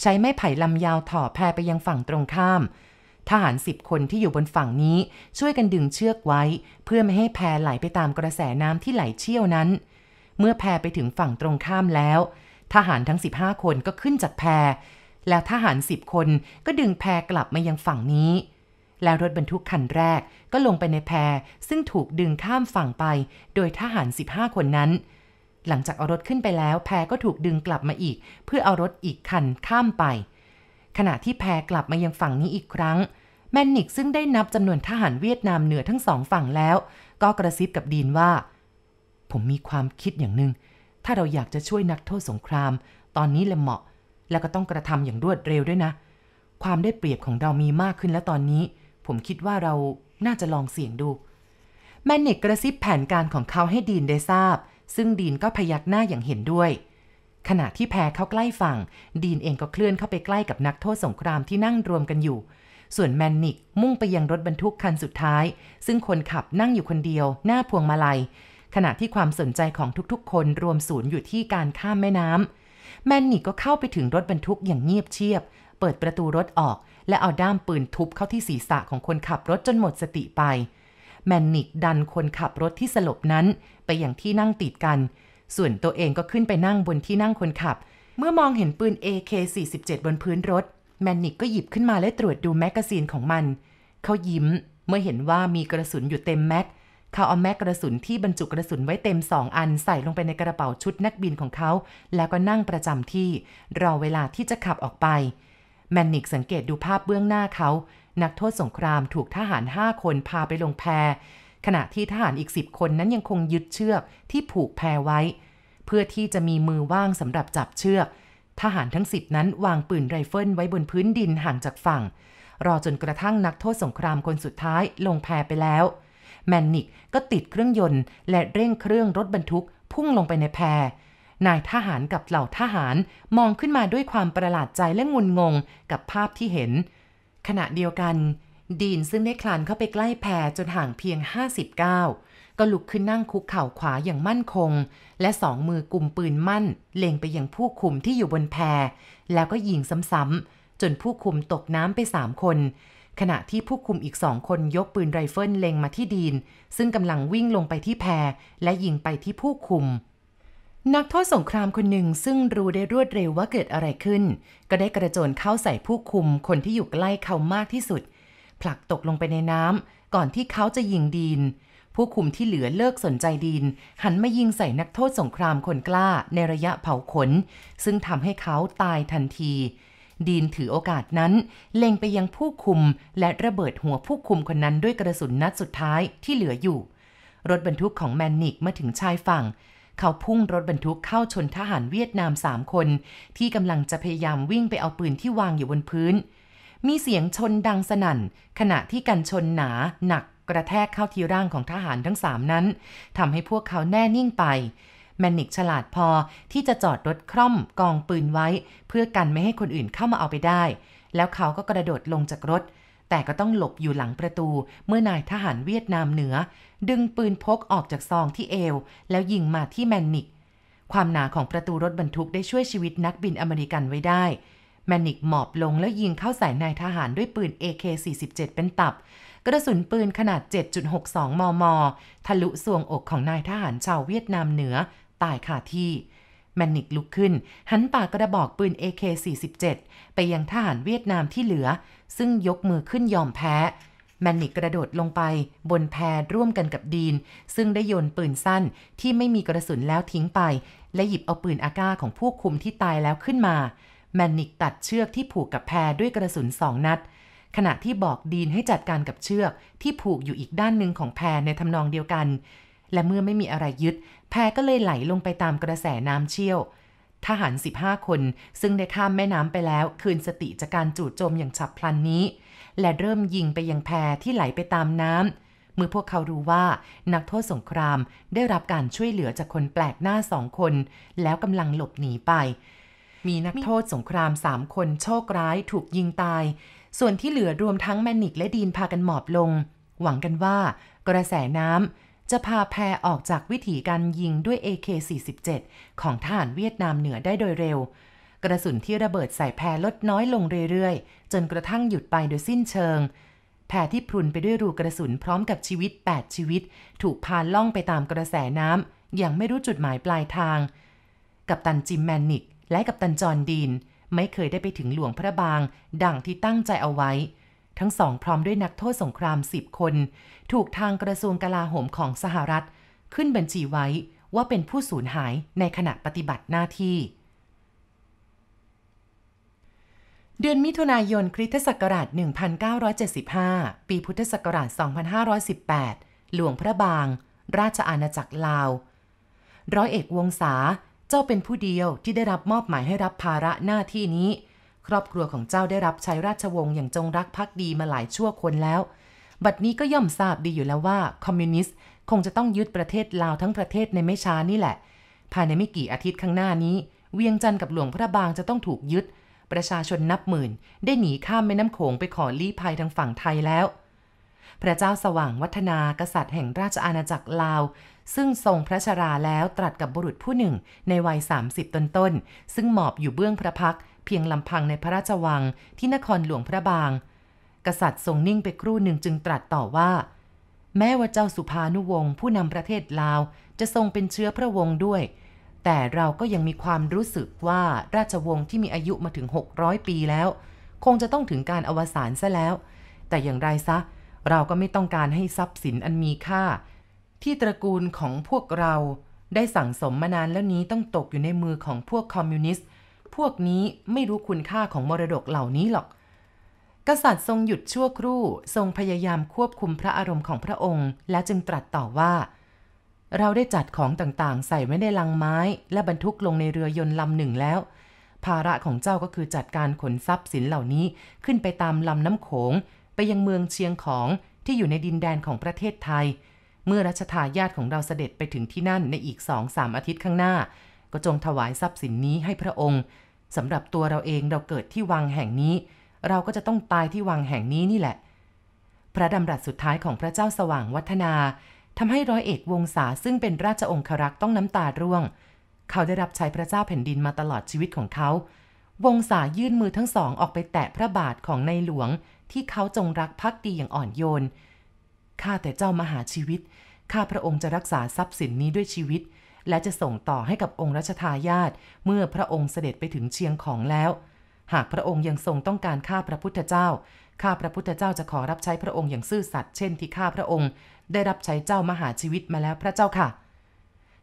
ใช้ไม้ไผ่ลำยาวถ่อแพไปยังฝั่งตรงข้าม ทหาร 10 คนที่อยู่บนฝั่งนี้ช่วยกันดึงเชือกไว้เพื่อไม่ให้แพไหลไปตามกระแสน้ำที่ไหลเชี่ยวนั้น เมื่อแพไปถึงฝั่งตรงข้ามแล้วทหารทั้ง 15 คนก็ขึ้นจากแพรแล้วทหาร 10 คนก็ดึงแพรกลับมา ยังฝั่งนี้ แล้วรถบรรทุกคันแรกก็ลงไปในแพรซึ่งถูกดึงข้ามฝั่งไป โดยทหาร15 คนนั้น หลังจากเอารถขึ้นไปแล้ว แพรก็ถูกดึงกลับมาอีก เพื่อเอารถอีกคันข้ามไป ขณะที่แพรกลับมายังฝั่งนี้อีกครั้ง แมนนิกซึ่งได้นับจำนวนทหารเวียดนามเหนือทั้งสองฝั่งแล้ว ก็กระซิบกับดีนว่า ผมมีความคิดอย่างหนึง่งถ้าเราอยากจะช่วยนักโทษสงคราม ตอนนี้แหละเหมาะ และก็ต้องกระทำอย่างรวดเร็วด้วยนะ ความได้เปรียบของเรามีมากขึ้นแล้วตอนนี้ ผมคิดว่าเราน่าจะลองเสี่ยงดู แมนนิกกระซิบแผนการของเขาให้ดีนได้ทราบ ซึ่งดีนก็พยักหน้าอย่างเห็นด้วย ขณะที่แพรเข้าใกล้ฝั่งดีนเองก็เคลื่อนเข้าไปใกล้กับนักโทษสงครามที่นั่งรวมกันอยู่ ส่วนแมนนิกมุ่งไปยังรถบรรทุกคันสุดท้าย ซึ่งคนขับนั่งอยู่คนเดียว หน้าพวงมาลัยขณะที่ความสนใจของทุกๆคนรวมศูนย์อยู่ที่การข้ามแม่น้ำแมนนี่ก็เข้าไปถึงรถบรรทุกอย่างเงียบเชียบ เปิดประตูรถออกและเอาด้ามปืนทุบเข้าที่ศีรษะของคนขับรถจนหมดสติไป แมนนิกดันคนขับรถที่สลบนั้น ไปอย่างที่นั่งติดกัน ส่วนตัวเองก็ขึ้นไปนั่งบนที่นั่งคนขับ เมื่อมองเห็นปืน AK47 บนพื้นรถ แมนนิกก็หยิบขึ้นมาและตรวจดูแมกกาซีนของมัน เขายิ้มเมื่อเห็นว่ามีกระสุนอยู่เต็มแม็กเขาเอาแม็กกระสุนที่บรรจุกระสุนไว้เต็มสองอัน ใส่ลงไปในกระเป๋าชุดนักบินของเขา แล้วก็นั่งประจำที่ รอเวลาที่จะขับออกไป แมนนิกสังเกตดูภาพเบื้องหน้าเขา นักโทษสงครามถูกทหารห้าคนพาไปลงแพขณะที่ทหารอีกสิบคนนั้นยังคงยึดเชือก ที่ผูกแพไว้ เพื่อที่จะมีมือว่างสำหรับจับเชือก ทหารทั้งสิบนั้นวางปืนไรเฟิลไว้บนพื้นดินห่างจากฝั่ง รอจนกระทั่งนักโทษสงครามคนสุดท้ายลงแพไปแล้วแมนนิกก็ติดเครื่องยนต์และเร่งเครื่องรถบรรทุกพุ่งลงไปในแพนายทหารกับเหล่าทหารมองขึ้นมาด้วยความประหลาดใจและงุนงงกับภาพที่เห็น ขณะเดียวกัน ดีนซึ่งได้คลานเข้าไปใกล้แพจนห่างเพียง 59 ก็ลุกขึ้นนั่งคุกเข่าขวาอย่างมั่นคง และสองมือกุมปืนมั่น เล็งไปยังผู้คุมที่อยู่บนแพแล้วก็ยิงซ้ำๆจนผู้คุมตกน้ำไปสามคนขณะที่ผู้คุมอีกสองคนยกปืนไรเฟิลเล็งมาที่ดีนซึ่งกำลังวิ่งลงไปที่แพ และยิงไปที่ผู้คุม นักโทษสงครามคนหนึ่งซึ่งรู้ได้รวดเร็วว่าเกิดอะไรขึ้น ก็ได้กระโจนเข้าใส่ผู้คุมคนที่อยู่ใกล้เขามากที่สุด ผลักตกลงไปในน้ำก่อนที่เขาจะยิงดีนผู้คุมที่เหลือเลิกสนใจดีนหันมายิงใส่นักโทษสงครามคนกล้าในระยะเผาขนซึ่งทำให้เขาตายทันทีดีนถือโอกาสนั้น เล็งไปยังผู้คุมและระเบิดหัวผู้คุมคนนั้นด้วยกระสุนนัดสุดท้ายที่เหลืออยู่ รถบรรทุกของแมนนิกมาถึงชายฝั่ง เขาพุ่งรถบรรทุกเข้าชนทหารเวียดนามสามคน ที่กำลังจะพยายามวิ่งไปเอาปืนที่วางอยู่บนพื้น มีเสียงชนดังสนั่น ขณะที่กันชนหนาหนักกระแทกเข้าที่ร่างของทหารทั้งสามนั้นทำให้พวกเขาแน่นิ่งไปแมนนิกฉลาดพอที่จะจอดรถคร่อมกองปืนไว้ เพื่อกันไม่ให้คนอื่นเข้ามาเอาไปได้ แล้วเขาก็กระโดดลงจากรถ แต่ก็ต้องหลบอยู่หลังประตู เมื่อนายทหารเวียดนามเหนือ ดึงปืนพกออกจากซองที่เอว แล้วยิงมาที่แมนนิกความหนาของประตูรถบรรทุกได้ช่วยชีวิตนักบินอเมริกันไว้ได้ แมนนิกหมอบลงแล้วยิงเข้าใส่นายทหารด้วยปืน AK47 เป็นตับ กระสุนปืนขนาด 7.62 มมทะลุสวงอกของนายทหารชาวเวียดนามเหนือตายคาที่ แมนนิกลุกขึ้น หันปากกระบอกปืน AK-47 ไปยังทหารเวียดนามที่เหลือ ซึ่งยกมือขึ้นยอมแพ้ แมนนิกกระโดดลงไป บนแพร่วมกันกับดีน ซึ่งได้โยนปืนสั้นที่ไม่มีกระสุนแล้วทิ้งไป และหยิบเอาปืนอาก้าของผู้คุมที่ตายแล้วขึ้นมา แมนนิกตัดเชือกที่ผูกกับแพรด้วยกระสุนสองนัด ขณะที่บอกดีนให้จัดการกับเชือก ที่ผูกอยู่อีกด้านหนึ่งของแพรในทำนองเดียวกันและเมื่อไม่มีอะไรยึด แพก็เลยไหลลงไปตามกระแสน้ำเชี่ยว ทหาร 15 คนซึ่งได้ข้ามแม่น้ำไปแล้ว คืนสติจากการจู่โจมอย่างฉับพลันนี้ และเริ่มยิงไปยังแพที่ไหลไปตามน้ำเมื่อพวกเขารู้ว่า นักโทษสงครามได้รับการช่วยเหลือจากคนแปลกหน้าสองคน แล้วกำลังหลบหนีไป มีนักโทษสงครามสามคนโชคร้ายถูกยิงตาย ส่วนที่เหลือรวมทั้งแมนิกและดีนพากันหมอบลง หวังกันว่า กระแสน้จะพาแพรออกจากวิถีการยิงด้วย AK-47 ของทหารเวียดนามเหนือได้โดยเร็ว กระสุนที่ระเบิดใส่แพรลดน้อยลงเรื่อยๆ จนกระทั่งหยุดไปโดยสิ้นเชิง แพรที่พรุนไปด้วยรูกระสุนพร้อมกับชีวิต 8 ชีวิตถูกพาล่องไปตามกระแสน้ำอย่างไม่รู้จุดหมายปลายทาง กับตันจิมแมนนิกและกับตันจอนดีน ไม่เคยได้ไปถึงหลวงพระบาง ดังที่ตั้งใจเอาไว้ทั้งสองพร้อมด้วยนักโทษสงครามสิบคน ถูกทางกระทรวงกลาโหมของสหรัฐ ขึ้นบัญชีไว้ว่าเป็นผู้สูญหายในขณะปฏิบัติหน้าที่ เดือนมิถุนายนคริสตศักราช 1975 ปีพุทธศักราช 2518 หลวงพระบาง ราชอาณาจักรลาว ร้อยเอกวงศาเจ้าเป็นผู้เดียวที่ได้รับมอบหมายให้รับภาระหน้าที่นี้ครอบครัวของเจ้าได้รับใช้ราชวงศ์อย่างจงรักภักดีมาหลายชั่วคนแล้ว บัดนี้ก็ย่อมทราบดีอยู่แล้วว่า คอมมิวนิสต์คงจะต้องยึดประเทศลาวทั้งประเทศในไม่ช้านี่แหละ ภายในไม่กี่อาทิตย์ข้างหน้านี้ เวียงจันทร์กับหลวงพระบางจะต้องถูกยึด ประชาชนนับหมื่น ได้หนีข้ามแม่น้ำโขงไปขอลี้ภัยทางฝั่งไทยแล้ว พระเจ้าสว่างวัฒนากษัตริย์แห่งราชอาณาจักรลาว ซึ่งทรงพระชราแล้วตรัสกับบุรุษผู้หนึ่งในวัย 30ต้นต้น ซึ่งหมอบอยู่เบื้องพระพักเพียงลำพังในพระราชวังที่นครหลวงพระบาง กษัตริย์ทรงนิ่งไปครู่หนึ่งจึงตรัสต่อว่า แม้ว่าเจ้าสุภานุวงศ์ผู้นำประเทศลาว จะทรงเป็นเชื้อพระวงศ์ด้วย แต่เราก็ยังมีความรู้สึกว่าราชวงศ์ที่มีอายุมาถึง 600 ปีแล้ว คงจะต้องถึงการอวสานซะแล้ว แต่อย่างไรซะ เราก็ไม่ต้องการให้ทรัพย์สินอันมีค่า ที่ตระกูลของพวกเราได้สั่งสมมานานแล้วนี้ต้องตกอยู่ในมือของพวกคอมมิวนิสต์พวกนี้ไม่รู้คุณค่าของมรดกเหล่านี้หรอก กษัตริย์ทรงหยุดชั่วครู่ทรงพยายามควบคุมพระอารมณ์ของพระองค์ และจึงตรัสต่อว่า เราได้จัดของต่างๆใส่ไว้ในลังไม้ และบรรทุกลงในเรือยนต์ลำหนึ่งแล้ว ภาระของเจ้าก็คือจัดการขนทรัพย์สินเหล่านี้ขึ้นไปตามลำน้ำโขง ไปยังเมืองเชียงของที่อยู่ในดินแดนของประเทศไทย เมื่อรัชทายาทของเราเสด็จไปถึงที่นั่นในอีกสองสามอาทิตย์ข้างหน้า ก็จงถวายทรัพย์สินนี้ให้พระองค์สำหรับตัวเราเองเราเกิดที่วังแห่งนี้ เราก็จะต้องตายที่วังแห่งนี้นี่แหละ พระดำรัสสุดท้ายของพระเจ้าสว่างวัฒนาทำให้ร้อยเอกวงศาซึ่งเป็นราชองครักษ์ต้องน้ำตาร่วง เขาได้รับใช้พระเจ้าแผ่นดินมาตลอดชีวิตของเขา วงศายื่นมือทั้งสอง ออกไปแตะพระบาทของในหลวงที่เขาจงรักภักดีอย่างอ่อนโยนข้าแต่เจ้ามหาชีวิตข้าพระองค์จะรักษาทรัพย์สินนี้ด้วยชีวิตและจะส่งต่อให้กับองค์รัชทายาทเมื่อพระองค์เสด็จไปถึงเชียงของแล้ว หากพระองค์ยังทรงต้องการฆ่าพระพุทธเจ้าข้าพระพุทธเจ้าจะขอรับใช้พระองค์อย่างซื่อสัตย์เช่นที่ข้าพระองค์ได้รับใช้เจ้ามหาชีวิตมาแล้วพระเจ้าค่ะ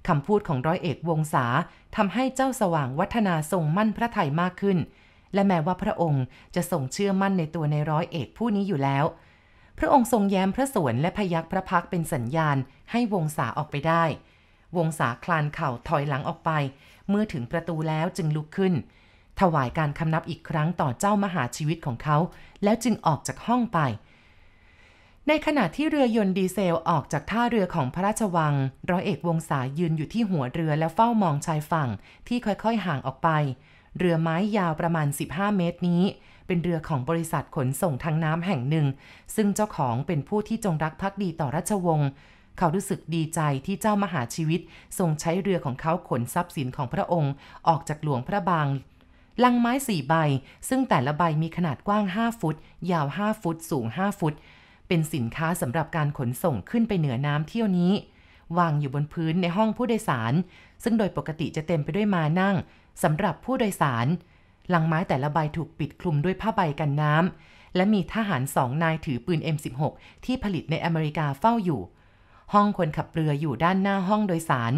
คำพูดของร้อยเอกวงศาทำให้เจ้าสว่างวัฒนาทรงมั่นพระไทยมากขึ้น และแม้ว่าพระองค์จะทรงเชื่อมั่นในตัวในร้อยเอกผู้นี้อยู่แล้ว พระองค์ทรงแย้มพระสวนและพยักพระพักเป็นสัญญาณให้วงศาออกไปได้วงศาคลานเข่าถอยหลังออกไป เมื่อถึงประตูแล้วจึงลุกขึ้น ถวายการคำนับอีกครั้งต่อเจ้ามหาชีวิตของเขา แล้วจึงออกจากห้องไป ในขณะที่เรือยนต์ดีเซลออกจากท่าเรือของพระราชวัง ร้อยเอกวงศายืนอยู่ที่หัวเรือแล้วเฝ้ามองชายฝั่ง ที่ค่อยๆ ห่างออกไป เรือไม้ยาวประมาณ 15 เมตรนี้ เป็นเรือของบริษัทขนส่งทางน้ำแห่งหนึ่ง ซึ่งเจ้าของเป็นผู้ที่จงรักภักดีต่อราชวงศ์เขารู้สึกดีใจที่เจ้ามหาชีวิต ทรงใช้เรือของเขาขนทรัพย์สินของพระองค์ ออกจากหลวงพระบาง ลังไม้สี่ใบ ซึ่งแต่ละใบมีขนาดกว้าง 5 ฟุต ยาว 5 ฟุต สูง 5 ฟุต เป็นสินค้าสำหรับการขนส่งขึ้นไปเหนือน้ำเที่ยวนี้ วางอยู่บนพื้นในห้องผู้โดยสาร ซึ่งโดยปกติจะเต็มไปด้วยมานั่งสำหรับผู้โดยสาร ลังไม้แต่ละใบถูกปิดคลุมด้วยผ้าใบกันน้ำและมีทหารสองนายถือปืน M16 ที่ผลิตในอเมริกาเฝ้าอยู่ห้องคนขับเรืออยู่ด้านหน้าห้องโดยสาร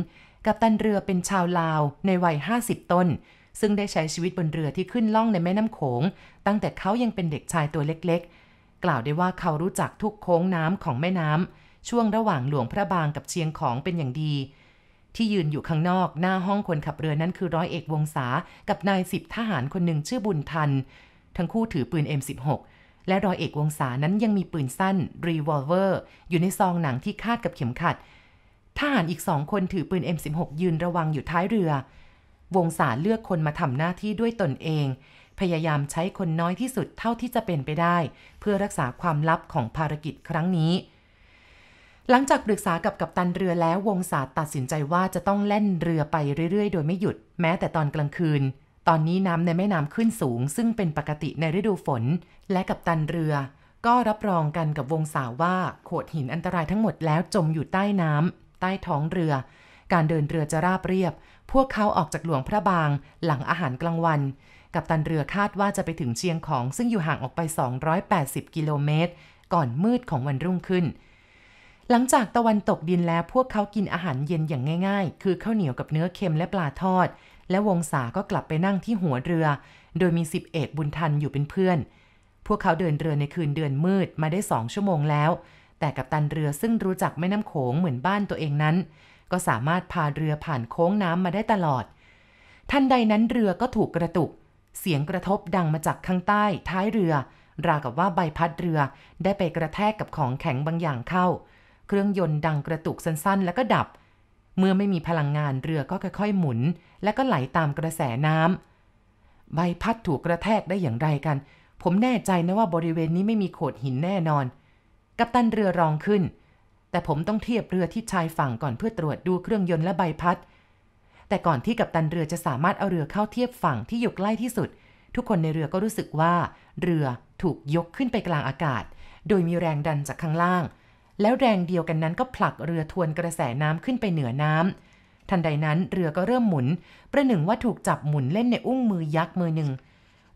กับตันเรือเป็นชาวลาว ในวัย 50 ต้น ซึ่งได้ใช้ชีวิตบนเรือที่ขึ้นล่องในแม่น้ำโขง ตั้งแต่เขายังเป็นเด็กชายตัวเล็กๆ กล่าวได้ว่าเขารู้จักทุกโค้งน้ำของแม่น้ำ ช่วงระหว่างหลวงพระบางกับเชียงของเป็นอย่างดี ที่ยืนอยู่ข้างนอกหน้าห้องคนขับเรือนั้นคือร้อยเอกวงศากับนายสิบทหารคนหนึ่งชื่อบุญทันทั้งคู่ถือปืน M16 และรอยเอกวงศานั้นยังมีปืนสั้นรีวอลเวอร์อยู่ในซองหนังที่คาดกับเข็มขัด ทหารอีกสองคนถือปืน M16 ยืนระวังอยู่ท้ายเรือ วงศาเลือกคนมาทำหน้าที่ด้วยตนเอง พยายามใช้คนน้อยที่สุดเท่าที่จะเป็นไปได้ เพื่อรักษาความลับของภารกิจครั้งนี้ หลังจากปรึกษากับกัปตันเรือแล้ว วงศาตัดสินใจว่าจะต้องแล่นเรือไปเรื่อยๆโดยไม่หยุดแม้แต่ตอนกลางคืนตอนนี้น้ำในแม่น้ำขึ้นสูง ซึ่งเป็นปกติในฤดูฝนและกับตันเรือ ก็รับรองกันกับวงสาวว่าโขดหินอันตรายทั้งหมดแล้วจมอยู่ใต้น้ำใต้ท้องเรือ การเดินเรือจะราบเรียบ พวกเขาออกจากหลวงพระบาง หลังอาหารกลางวัน กับตันเรือคาดว่าจะไปถึงเชียงของ ซึ่งอยู่ห่างออกไป 280 กิโลเมตร ก่อนมืดของวันรุ่งขึ้น หลังจากตะวันตกดินแล้วพวกเขากินอาหารเย็นอย่างง่ายๆ คือข้าวเหนียวกับเนื้อเค็มและปลาทอดและวงศาก็กลับไปนั่งที่หัวเรือ โดยมีสิบเอกบุญทันอยู่เป็นเพื่อน พวกเขาเดินเรือในคืนเดือนมืดมาได้สองชั่วโมงแล้ว แต่กับตันเรือซึ่งรู้จักแม่น้ำโขงเหมือนบ้านตัวเองนั้น ก็สามารถพาเรือผ่านโค้งน้ำมาได้ตลอด ทันใดนั้นเรือก็ถูกกระตุก เสียงกระทบดังมาจากข้างใต้ ท้ายเรือ ราวกับว่าใบพัดเรือได้ไปกระแทกกับของแข็งบางอย่างเข้า เครื่องยนต์ดังกระตุกสั้นๆ แล้วก็ดับเมื่อไม่มีพลังงานเรือก็ค่อยๆ หมุนและก็ไหลตามกระแสน้ำ ใบพัดถูกกระแทกได้อย่างไรกัน ผมแน่ใจนะว่าบริเวณนี้ไม่มีโขดหินแน่นอน กัปตันเรือรองขึ้น แต่ผมต้องเทียบเรือที่ชายฝั่งก่อนเพื่อตรวจดูเครื่องยนต์และใบพัด แต่ก่อนที่กัปตันเรือจะสามารถเอาเรือเข้าเทียบฝั่งที่อยู่ใกล้ที่สุด ทุกคนในเรือก็รู้สึกว่าเรือถูกยกขึ้นไปกลางอากาศโดยมีแรงดันจากข้างล่างแล้วแรงเดียวกันนั้นก็ผลักเรือทวนกระแสน้ำขึ้นไปเหนือน้ำทันใดนั้นเรือก็เริ่มหมุน ประหนึ่งว่าถูกจับหมุนเล่นในอุ้งมือยักษ์มือหนึ่ง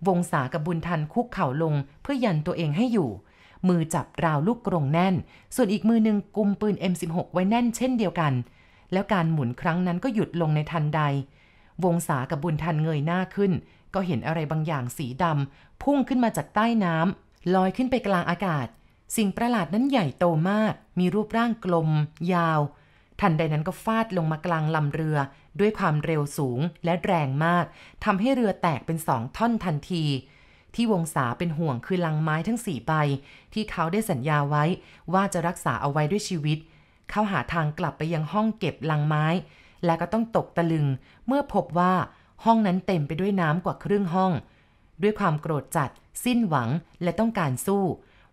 วงศากับบุญทันคุกเข่าลง เพื่อยันตัวเองให้อยู่ มือจับราวลูกกรงแน่น ส่วนอีกมือหนึ่ง กุมปืน M16 ไว้แน่นเช่นเดียวกัน แล้วการหมุนครั้งนั้นก็หยุดลงในทันใด วงศากับบุญทันเงยหน้าขึ้น ก็เห็นอะไรบางอย่างสีดำพุ่งขึ้นมาจากใต้น้ำลอยขึ้นไปกลางอากาศสิ่งประหลาดนั้นใหญ่โตมาก มีรูปร่างกลมยาว ทันใดนั้นก็ฟาดลงมากลางลำเรือ ด้วยความเร็วสูงและแรงมากทำให้เรือแตกเป็นสองท่อนทันที ที่วงศาเป็นห่วงคือลังไม้ทั้งสี่ใบ ที่เขาได้สัญญาไว้ว่าจะรักษาเอาไว้ด้วยชีวิต เขาหาทางกลับไปยังห้องเก็บลังไม้ และก็ต้องตกตะลึง เมื่อพบว่าห้องนั้นเต็มไปด้วยน้ำกว่าครึ่งห้อง ด้วยความโกรธจัด สิ้นหวังและต้องการสู้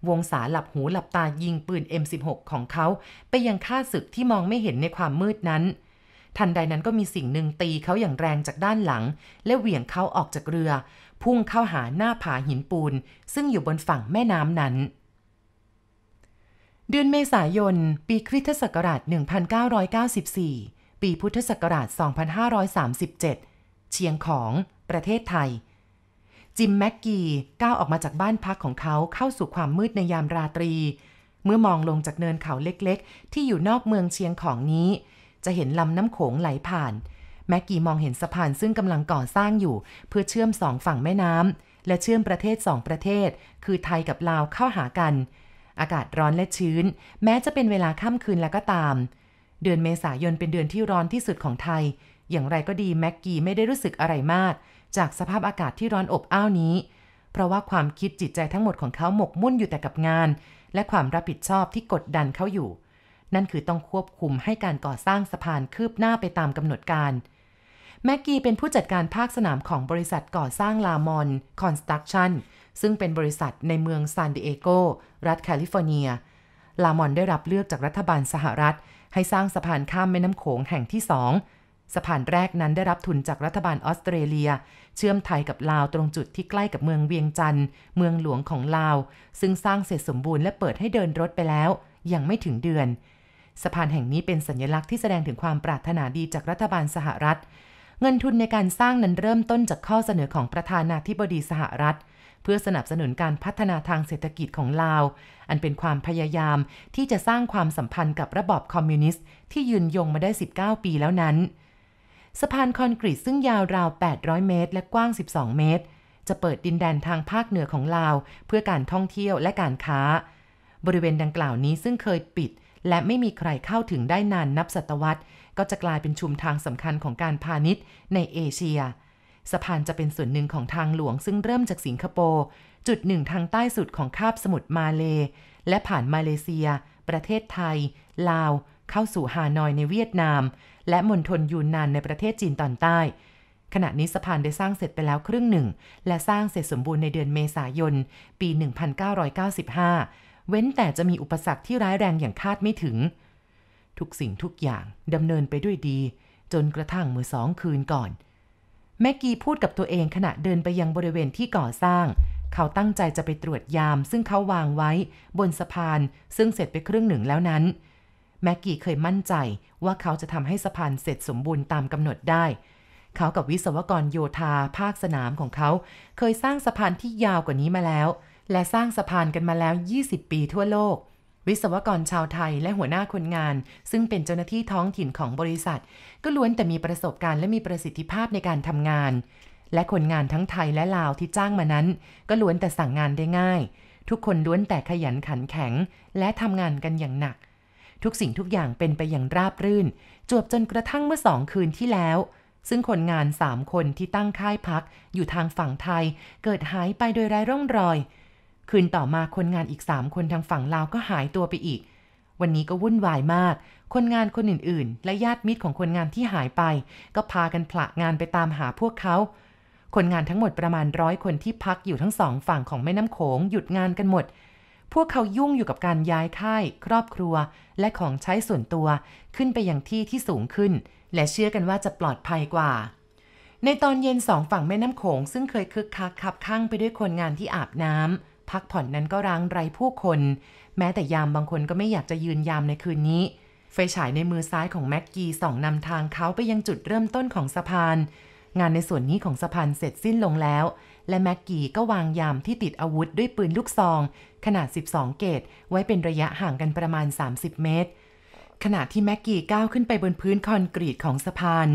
วงศาหลับหูหลับตายิงปืน M16 ของเขา ไปยังค่าศึกที่มองไม่เห็นในความมืดนั้น ทันใดนั้นก็มีสิ่งหนึ่งตีเขาอย่างแรงจากด้านหลัง และเหวี่ยงเขาออกจากเรือ พุ่งเข้าหาหน้าผาหินปูน ซึ่งอยู่บนฝั่งแม่น้ำนั้น เดือนเมษายน ปีคริสตศักราช 1994 ปีพุทธศักราช 2537 เชียงของประเทศไทยจิมแม็กกี้ก้าวออกมาจากบ้านพักของเขาเข้าสู่ความมืดในยามราตรีเมื่อมองลงจากเนินเขาเล็กๆ ที่อยู่นอกเมืองเชียงของนี้ จะเห็นลำน้ำโขงไหลผ่าน แม็กกี้มองเห็นสะพานซึ่งกำลังก่อสร้างอยู่ เพื่อเชื่อมสองฝั่งแม่น้ำและเชื่อมประเทศสองประเทศ คือไทยกับลาวเข้าหากัน อากาศร้อนและชื้น แม้จะเป็นเวลาค่ำคืนแล้วก็ตาม เดือนเมษายนเป็นเดือนที่ร้อนที่สุดของไทย อย่างไรก็ดีแม็กกี้ไม่ได้รู้สึกอะไรมากจากสภาพอากาศที่ร้อนอบอ้าวนี้ เพราะว่าความคิดจิตใจทั้งหมดของเขาหมกมุ่นอยู่แต่กับงาน และความรับผิดชอบที่กดดันเขาอยู่ นั่นคือต้องควบคุมให้การก่อสร้างสะพานคืบหน้าไปตามกำหนดการ แม็กกี้เป็นผู้จัดการภาคสนามของบริษัทก่อสร้างลามอนคอนสตรักชั่นซึ่งเป็นบริษัทในเมืองซานดิเอโกรัฐแคลิฟอร์เนีย ลามอนได้รับเลือกจากรัฐบาลสหรัฐ ให้สร้างสะพานข้ามแม่น้ำโขงแห่งที่สองสะพานแรกนั้นได้รับทุนจากรัฐบาลออสเตรเลีย เชื่อมไทยกับลาวตรงจุดที่ใกล้กับเมืองเวียงจันทร์เมืองหลวงของลาว ซึ่งสร้างเสร็จสมบูรณ์และเปิดให้เดินรถไปแล้ว ยังไม่ถึงเดือนสะพานแห่งนี้เป็นสัญลักษณ์ที่แสดงถึงความปรารถนาดีจากรัฐบาลสหรัฐ เงินทุนในการสร้างนั้นเริ่มต้นจากข้อเสนอของประธานาธิบดีสหรัฐเพื่อสนับสนุนการพัฒนาทางเศรษฐกิจของลาว อันเป็นความพยายามที่จะสร้างความสัมพันธ์กับระบอบคอมมิวนิสต์ที่ยืนยงมาได้ 19 ปีแล้วนั้นสะพานคอนกรีตซึ่งยาวราว 800 เมตรและกว้าง 12 เมตร จะเปิดดินแดนทางภาคเหนือของลาว เพื่อการท่องเที่ยวและการค้า บริเวณดังกล่าวนี้ซึ่งเคยปิด และไม่มีใครเข้าถึงได้นานนับศตวรรษก็จะกลายเป็นชุมทางสำคัญของการพาณิชย์ในเอเชีย สะพานจะเป็นส่วนหนึ่งของทางหลวงซึ่งเริ่มจากสิงคโปร์จุดหนึ่งทางใต้สุดของคาบสมุทรมาเล และผ่านมาเลเซีย ประเทศไทยลาว เข้าสู่ฮานอยในเวียดนามและมณฑลยูนนานในประเทศจีนตอนใต้ ขณะนี้สะพานได้สร้างเสร็จไปแล้วครึ่งหนึ่ง และสร้างเสร็จสมบูรณ์ในเดือนเมษายน ปี 1995 เว้นแต่จะมีอุปสรรคที่ร้ายแรงอย่างคาดไม่ถึง ทุกสิ่งทุกอย่างดำเนินไปด้วยดี จนกระทั่งเมื่อสองคืนก่อน แม็กกี้พูดกับตัวเองขณะเดินไปยังบริเวณที่ก่อสร้าง เขาตั้งใจจะไปตรวจยาม ซึ่งเขาวางไว้ บนสะพานซึ่งเสร็จไปครึ่งหนึ่งแล้วนั้นแม็กกี้เคยมั่นใจว่าเขาจะทำให้สะพานเสร็จสมบูรณ์ตามกำหนดได้ เขากับวิศวกรโยธา ภาคสนามของเขาเคยสร้างสะพานที่ยาวกว่านี้มาแล้ว และสร้างสะพานกันมาแล้ว 20 ปีทั่วโลก วิศวกรชาวไทยและหัวหน้าคนงานซึ่งเป็นเจ้าหน้าที่ท้องถิ่นของบริษัท ก็ล้วนแต่มีประสบการณ์และมีประสิทธิภาพในการทำงาน และคนงานทั้งไทยและลาวที่จ้างมานั้น ก็ล้วนแต่สั่งงานได้ง่าย ทุกคนล้วนแต่ขยันขันแข็งและทำงานกันอย่างหนักทุกสิ่งทุกอย่างเป็นไปอย่างราบรื่น จวบจนกระทั่งเมื่อสองคืนที่แล้ว ซึ่งคนงานสามคนที่ตั้งค่ายพัก อยู่ทางฝั่งไทย เกิดหายไปโดยไร้ร่องรอย คืนต่อมาคนงานอีกสามคนทางฝั่งลาวก็หายตัวไปอีก วันนี้ก็วุ่นวายมาก คนงานคนอื่นๆ และญาติมิตรของคนงานที่หายไป ก็พากันผละงานไปตามหาพวกเขา คนงานทั้งหมดประมาณร้อยคนที่พักอยู่ทั้งสองฝั่งของแม่น้ำโขงหยุดงานกันหมดเพวกเขายุ่งอยู่กับการย้ายค่าย ครอบครัว และของใช้ส่วนตัวขึ้นไปยังที่ที่สูงขึ้น และเชื่อกันว่าจะปลอดภัยกว่า ในตอนเย็นสองฝั่งแม่น้ำโขงซึ่งเคยคึกคักขับข้างไปด้วยคนงานที่อาบน้ำพักผ่อนนั้นก็ร้างไรผู้คน แม้แต่ยามบางคนก็ไม่อยากจะยืนยามในคืนนี้ ไฟฉายในมือซ้ายของแม็กกี้ส่องนำทางเขาไปยังจุดเริ่มต้นของสะพาน งานในส่วนนี้ของสะพานเสร็จสิ้นลงแล้วและแม็กกี้ก็วางยามที่ติดอาวุธด้วยปืนลูกซอง ขนาด 12 เกตไว้เป็นระยะห่างกันประมาณ 30 เมตร ขณะที่แม็กกี้ก้าวขึ้นไปบนพื้นคอนกรีตของสะพาน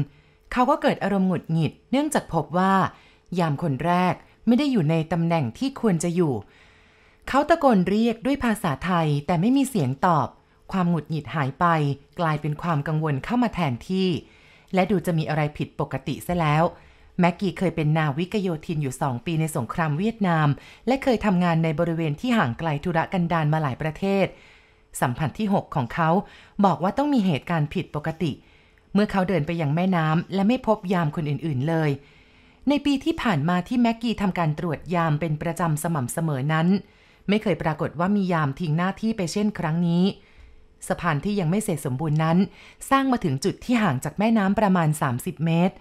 เขาก็เกิดอารมณ์หงุดหงิด เนื่องจากพบว่า ยามคนแรกไม่ได้อยู่ในตำแหน่งที่ควรจะอยู่ เขาตะโกนเรียกด้วยภาษาไทย แต่ไม่มีเสียงตอบ ความหงุดหงิดหายไป กลายเป็นความกังวลเข้ามาแทนที่ และดูจะมีอะไรผิดปกติซะแล้วแม็กกี้เคยเป็นนาวิกโยธินอยู่ 2 ปีในสงครามเวียดนาม และเคยทำงานในบริเวณที่ห่างไกลธุระกันดารมาหลายประเทศ สัมผัสที่ 6 ของเขาบอกว่าต้องมีเหตุการณ์ผิดปกติ เมื่อเขาเดินไปยังแม่น้ำ และไม่พบยามคนอื่นๆเลย ในปีที่ผ่านมาที่แม็กกี้ทำการตรวจยามเป็นประจำสม่ำเสมอนั้น ไม่เคยปรากฏว่ามียามทิ้งหน้าที่ไปเช่นครั้งนี้ สะพานที่ยังไม่เสร็จสมบูรณ์นั้น สร้างมาถึงจุดที่ห่างจากแม่น้ำประมาณ 30 เมตร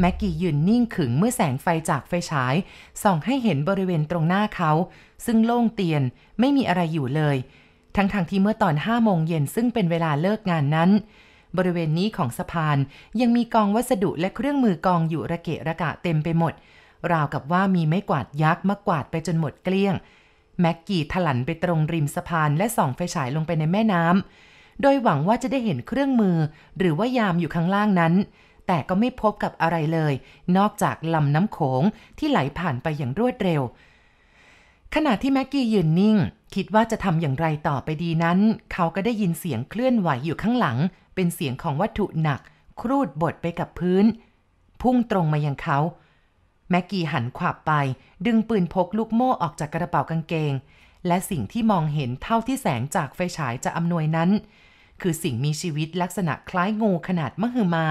แม็กกี้ยืน นิ่งขึงเมื่อแสงไฟจากไฟฉาย ส่องให้เห็นบริเวณตรงหน้าเขา ซึ่งโล่งเตียนไม่มีอะไรอยู่เลย ทั้งๆทที่เมื่อตอนห้าโมงเย็นซึ่งเป็นเวลาเลิกงานนั้น บริเวณนี้ของสะพาน ยังมีกองวัสดุและเครื่องมือกองอยู่ระเกะระกะเต็มไปหมด ราวกับว่ามีไม้กวาดยักษ์มากวาดไปจนหมดเกลี้ยงแม็กกี้ถลันไปตรงริมสะพานและส่องไฟฉายลงไปในแม่น้ำโดยหวังว่าจะได้เห็นเครื่องมือ หรือว่ายามอยู่ข้างล่างนั้นแต่ก็ไม่พบกับอะไรเลย นอกจากลำน้ำโขงที่ไหลผ่านไปอย่างรวดเร็ว ขณะที่แม็กกี้ยืนนิ่ง คิดว่าจะทำอย่างไรต่อไปดีนั้น เขาก็ได้ยินเสียงเคลื่อนไหวอยู่ข้างหลัง เป็นเสียงของวัตถุหนัก ครูดบดไปกับพื้น พุ่งตรงมายังเขา แม็กกี้หันขวับไป ดึงปืนพกลูกโม่ออกจากกระเป๋ากางเกง และสิ่งที่มองเห็นเท่าที่แสงจากไฟฉายจะอำนวยนั้นคือสิ่งมีชีวิตลักษณะคล้ายงูขนาดมหึมา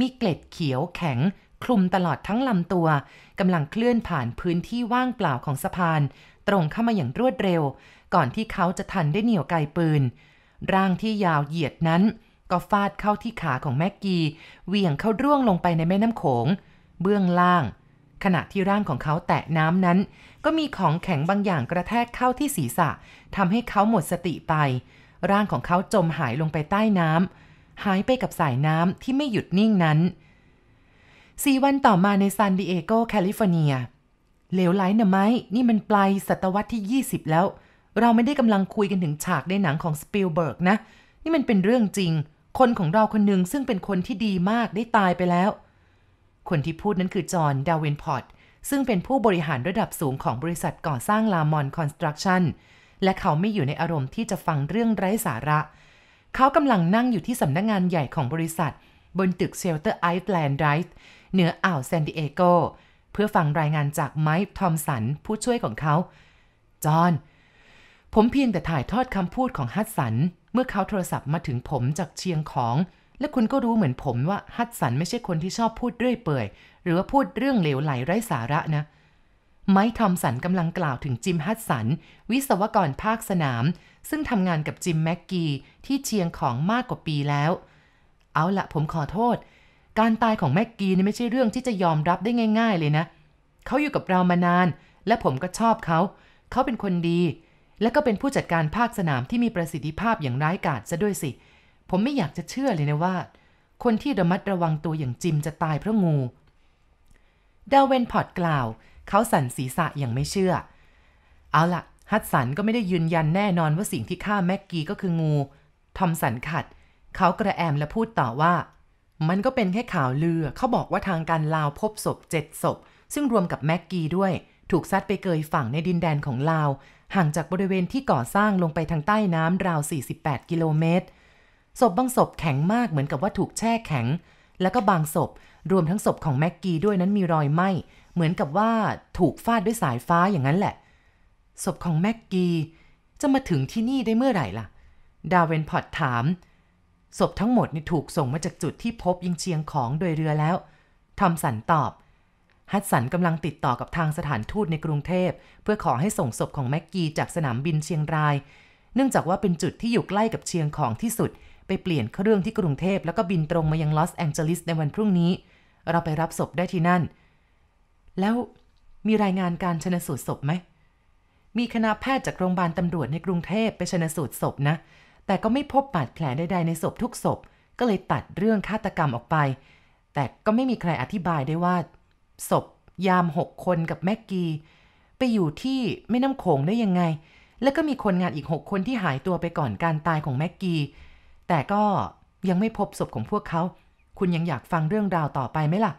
มีเกล็ดเขียวแข็ง คลุมตลอดทั้งลำตัว กำลังเคลื่อนผ่านพื้นที่ว่างเปล่าของสะพาน ตรงเข้ามาอย่างรวดเร็วก่อนที่เขาจะทันได้เหนี่ยวไกปืน ร่างที่ยาวเหยียดนั้น ก็ฟาดเข้าที่ขาของแม็กกี้เหวี่ยงเข้าร่วงลงไปในแม่น้ำโขง เบื้องล่าง ขณะที่ร่างของเขาแตะน้ำนั้น ก็มีของแข็งบางอย่างกระแทกเข้าที่ศีรษะทำให้เขาหมดสติไปร่างของเขาจมหายลงไปใต้น้ำหายไปกับสายน้ำที่ไม่หยุดนิ่งนั้นสี่วันต่อมาในซานดิเอโกแคลิฟอร์เนีย เหลวไหลนะไม้นี่มันปลายศตวรรษที่ 20 แล้ว เราไม่ได้กำลังคุยกันถึงฉากในหนังของสปิลเบิร์กนะ นี่มันเป็นเรื่องจริง คนของเราคนหนึ่งซึ่งเป็นคนที่ดีมากได้ตายไปแล้ว คนที่พูดนั้นคือจอห์นดาวินพอตซึ่งเป็นผู้บริหารระดับสูงของบริษัทก่อสร้างลามอนคอนสตรักชั่นและเขาไม่อยู่ในอารมณ์ที่จะฟังเรื่องไร้สาระ เขากำลังนั่งอยู่ที่สำนักงงานใหญ่ของบริษัท บนตึกเชลเตอร์ไอส์แลนด์ไรท์เหนืออ่าวแซนดิเอโกเพื่อฟังรายงานจากไมค์ทอมสันผู้ช่วยของเขาจอห์นผมเพียงแต่ถ่ายทอดคำพูดของฮัตสัน เมื่อเขาโทรศัพท์มาถึงผมจากเชียงของ และคุณก็รู้เหมือนผมว่าฮัตสันไม่ใช่คนที่ชอบพูดเรื่อยเปื่อย หรือว่าพูดเรื่องเหลวไหลไร้สาระนะเไมค์ทอมสันกำลังกล่าวถึงจิมฮัตสัน วิศวกรภาคสนาม ซึ่งทำงานกับจิมแม็กกี้ที่เชียงของมากกว่าปีแล้ว เอาละผมขอโทษ การตายของแม็กกี้นี่ไม่ใช่เรื่องที่จะยอมรับได้ง่ายๆเลยนะ เขาอยู่กับเรามานาน และผมก็ชอบเขา เขาเป็นคนดี และก็เป็นผู้จัดการภาคสนามที่มีประสิทธิภาพอย่างร้ายกาจซะด้วยสิผมไม่อยากจะเชื่อเลยนะว่า คนที่ระมัดระวังตัวอย่างจิมจะตายเพราะงูดาเวนพอตกล่าวเขาสั่นศีรษะอย่างไม่เชื่อ เอาละฮัตสันก็ไม่ได้ยืนยันแน่นอนว่าสิ่งที่ฆ่าแม็กกี้ก็คืองู ทอมสันขัด เขากระแอมและพูดต่อว่า มันก็เป็นแค่ข่าวลือ เขาบอกว่าทางการลาวพบศพเจ็ดศพ ซึ่งรวมกับแม็กกี้ด้วย ถูกซัดไปเกยฝั่งในดินแดนของลาว ห่างจากบริเวณที่ก่อสร้างลงไปทางใต้น้ำราว48กิโลเมตร ศพบางศพแข็งมากเหมือนกับว่าถูกแช่แข็ง แล้วก็บางศพ รวมทั้งศพของแม็กกี้ด้วยนั้นมีรอยไหม้เหมือนกับว่าถูกฟาดด้วยสายฟ้าอย่างนั้นแหละ ศพของแม็กกี้จะมาถึงที่นี่ได้เมื่อไหร่ล่ะ ดาวเวนพอตถาม ศพทั้งหมดนี่ถูกส่งมาจากจุดที่พบยิงเชียงของโดยเรือแล้วทอมสันตอบ ฮัตสันกำลังติดต่อกับทางสถานทูตในกรุงเทพเพื่อขอให้ส่งศพของแม็กกี้จากสนามบินเชียงราย เนื่องจากว่าเป็นจุดที่อยู่ใกล้กับเชียงของที่สุด ไปเปลี่ยนเครื่องที่กรุงเทพแล้วก็บินตรงมายังลอสแองเจลิสในวันพรุ่งนี้ เราไปรับศพได้ที่นั่นแล้วมีรายงานการชนสูตรศพไหม มีคณะแพทย์จากโรงพยาบาลตำรวจในกรุงเทพไปชนสูตรศพนะ แต่ก็ไม่พบบาดแผลใดๆในศพทุกศพ ก็เลยตัดเรื่องฆาตกรรมออกไป แต่ก็ไม่มีใครอธิบายได้ว่า ศพยามหกคนกับแม็กกี้ไปอยู่ที่แม่น้ำโขงได้ยังไง แล้วก็มีคนงานอีกหกคนที่หายตัวไปก่อนการตายของแม็กกี้ แต่ก็ยังไม่พบศพของพวกเขา คุณยังอยากฟังเรื่องราวต่อไปไหมล่ะ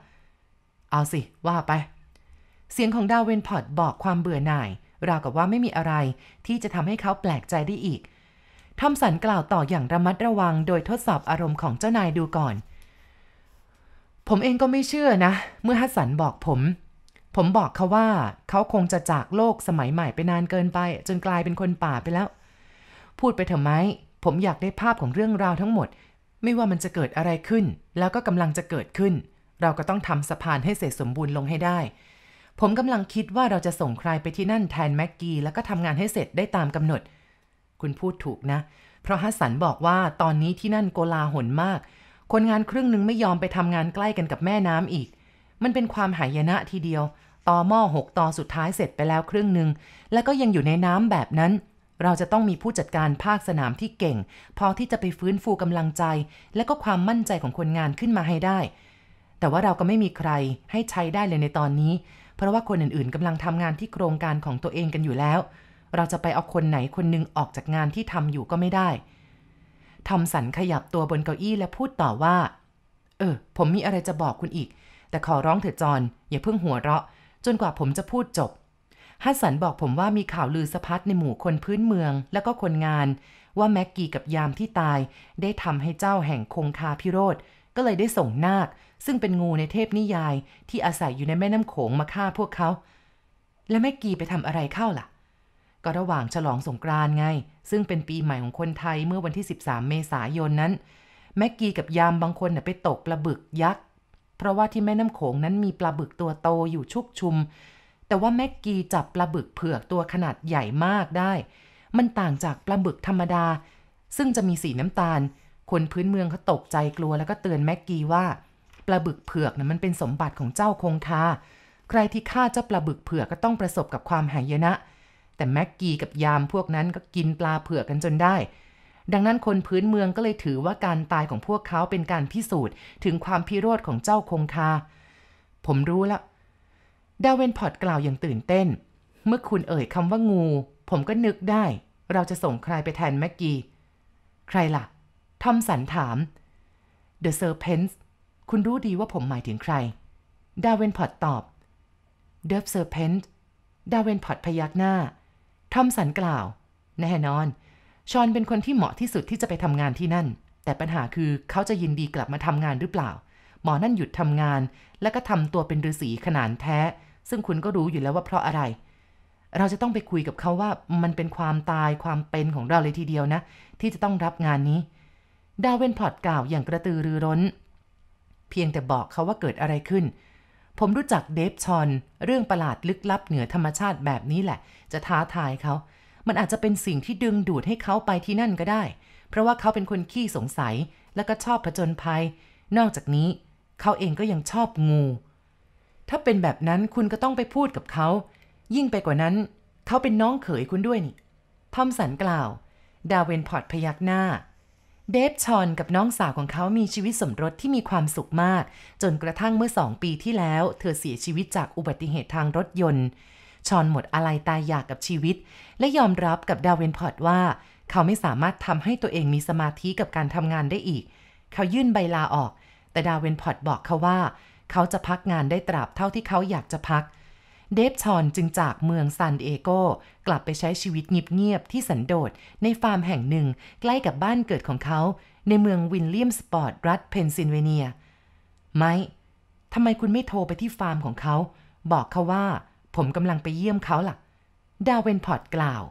เอาสิว่าไปเสียงของดาวเวนพอตบอกความเบื่อหน่าย ราวกับว่าไม่มีอะไร ที่จะทำให้เขาแปลกใจได้อีกทอมสันกล่าวต่ออย่างระมัดระวังโดยทดสอบอารมณ์ของเจ้านายดูก่อน ผมเองก็ไม่เชื่อนะ เมื่อฮัสสันบอกผม ผมบอกเขาว่า เขาคงจะจากโลกสมัยใหม่ไปนานเกินไป จนกลายเป็นคนป่าไปแล้ว พูดไปเถอะไหมผมอยากได้ภาพของเรื่องราวทั้งหมด ไม่ว่ามันจะเกิดอะไรขึ้น แล้วก็กำลังจะเกิดขึ้น เราก็ต้องทำสะพานให้เสร็จสมบูรณ์ลงให้ได้ผมกำลังคิดว่าเราจะส่งใครไปที่นั่นแทนแม็กกี้แล้วก็ทำงานให้เสร็จได้ตามกำหนด คุณพูดถูกนะ เพราะฮัสสันบอกว่าตอนนี้ที่นั่นโกลาหลมาก คนงานครึ่งหนึ่งไม่ยอมไปทำงานใกล้กันกับแม่น้ำอีก มันเป็นความหายนะทีเดียว ต่อหม้อหกตอสุดท้ายเสร็จไปแล้วครึ่งหนึ่งแล้วก็ยังอยู่ในน้ำแบบนั้น เราจะต้องมีผู้จัดการภาคสนามที่เก่งพอที่จะไปฟื้นฟูกำลังใจและก็ความมั่นใจของคนงานขึ้นมาให้ได้ แต่ว่าเราก็ไม่มีใครให้ใช้ได้เลยในตอนนี้ราะว่าคนอื่นๆกำลังทำงานที่โครงการของตัวเองกันอยู่แล้ว เราจะไปเอาคนไหนคนนึงออกจากงานที่ทำอยู่ก็ไม่ได้ทอมสันขยับตัวบนเก้าอี้และพูดต่อว่า เออ ผมมีอะไรจะบอกคุณอีก แต่ขอร้องเถิดจอน อย่าเพิ่งหัวเราะ จนกว่าผมจะพูดจบฮัสสันบอกผมว่ามีข่าวลือสะพัดในหมู่คนพื้นเมืองและก็คนงาน ว่าแม็กกี้กับยามที่ตาย ได้ทำให้เจ้าแห่งคงคาพิโรธก็เลยได้ส่งนาค ซึ่งเป็นงูในเทพนิยาย ที่อาศัยอยู่ในแม่น้ำโขงมาฆ่าพวกเขา และแม่กีไปทำอะไรเข้าล่ะ ก็ระหว่างฉลองสงกราน์ไง ซึ่งเป็นปีใหม่ของคนไทยเมื่อวันที่ 13 เมษายนนั้น แม่กีกับยามบางคนไปตกปลาบึกยักษ์ เพราะว่าที่แม่น้ำโขงนั้นมีปลาบึกตัวโตอยู่ชุกชุม แต่ว่าแม่กีจับปลาบึกเผือกตัวขนาดใหญ่มากได้ มันต่างจากปลาบึกธรรมดา ซึ่งจะมีสีน้ำตาลคนพื้นเมืองเขาตกใจกลัวแล้วก็เตือนแม็กกี้ว่าปลาบึกเผือกนะ่ะมันเป็นสมบัติของเจ้าคงคาใครที่ฆ่าเจ้าปลาบึกเผือกก็ต้องประสบกับความหายนะแต่แม็กกี้กับยามพวกนั้นก็กินปลาเผือกกันจนได้ ดังนั้นคนพื้นเมืองก็เลยถือว่าการตายของพวกเขาเป็นการพิสูจน์ถึงความพิโรธของเจ้าคงคาผมรู้ละดาเวนพอตกล่าวอย่างตื่นเต้นเมื่อคุณเอ่ยคำว่างู ผมก็นึกได้เราจะส่งใครไปแทนแม็กกี้ใครละ่ะทอมสันถาม The Serpents คุณรู้ดีว่าผมหมายถึงใคร ดาเวนพอตตอบ The Serpents ดาเวนพอตพยักหน้า ทอมสันกล่าว แน่นอน ชอนเป็นคนที่เหมาะที่สุดที่จะไปทำงานที่นั่น แต่ปัญหาคือเขาจะยินดีกลับมาทำงานหรือเปล่า หมอนั่นหยุดทำงานแล้วก็ทำตัวเป็นฤาษีขนานแท้ ซึ่งคุณก็รู้อยู่แล้วว่าเพราะอะไร เราจะต้องไปคุยกับเขาว่ามันเป็นความตายความเป็นของเราเลยทีเดียวนะ ที่จะต้องรับงานนี้ดาวเวนพอดกล่าวอย่างกระตือรือร้น เพียงแต่บอกเขาว่าเกิดอะไรขึ้น ผมรู้จักเดฟชอน เรื่องประหลาดลึกลับเหนือธรรมชาติแบบนี้แหละ จะท้าทายเขา มันอาจจะเป็นสิ่งที่ดึงดูดให้เขาไปที่นั่นก็ได้ เพราะว่าเขาเป็นคนขี้สงสัยและก็ชอบผจญภัย นอกจากนี้เขาเองก็ยังชอบงู ถ้าเป็นแบบนั้นคุณก็ต้องไปพูดกับเขา ยิ่งไปกว่านั้นเขาเป็นน้องเขยคุณด้วยนี่ทอมสันกล่าวดาวเวนพอร์ตพยักหน้าเดฟชอนกับน้องสาวของเขา มีชีวิตสมรสที่มีความสุขมาก จนกระทั่งเมื่อสองปีที่แล้ว เธอเสียชีวิตจากอุบัติเหตุทางรถยนต์ ชอนหมดอะไรตายอยากกับชีวิต และยอมรับกับดาวเวนพอตว่า เขาไม่สามารถทำให้ตัวเองมีสมาธิกับการทำงานได้อีก เขายื่นใบลาออก แต่ดาวเวนพอตบอกเขาว่า เขาจะพักงานได้ตราบเท่าที่เขาอยากจะพักเดฟชอนจึงจากเมืองซันเอโกกลับไปใช้ชีวิตเงียบๆที่สันโดษในฟาร์มแห่งหนึ่ง ใกล้กับบ้านเกิดของเขา ในเมืองวินเลียมสปอร์ต รัฐเพนซิลเวเนียไม่ทำไมคุณไม่โทรไปที่ฟาร์มของเขา บอกเขาว่า ผมกำลังไปเยี่ยมเขาล่ะดาวเวนพอร์ตกล่าว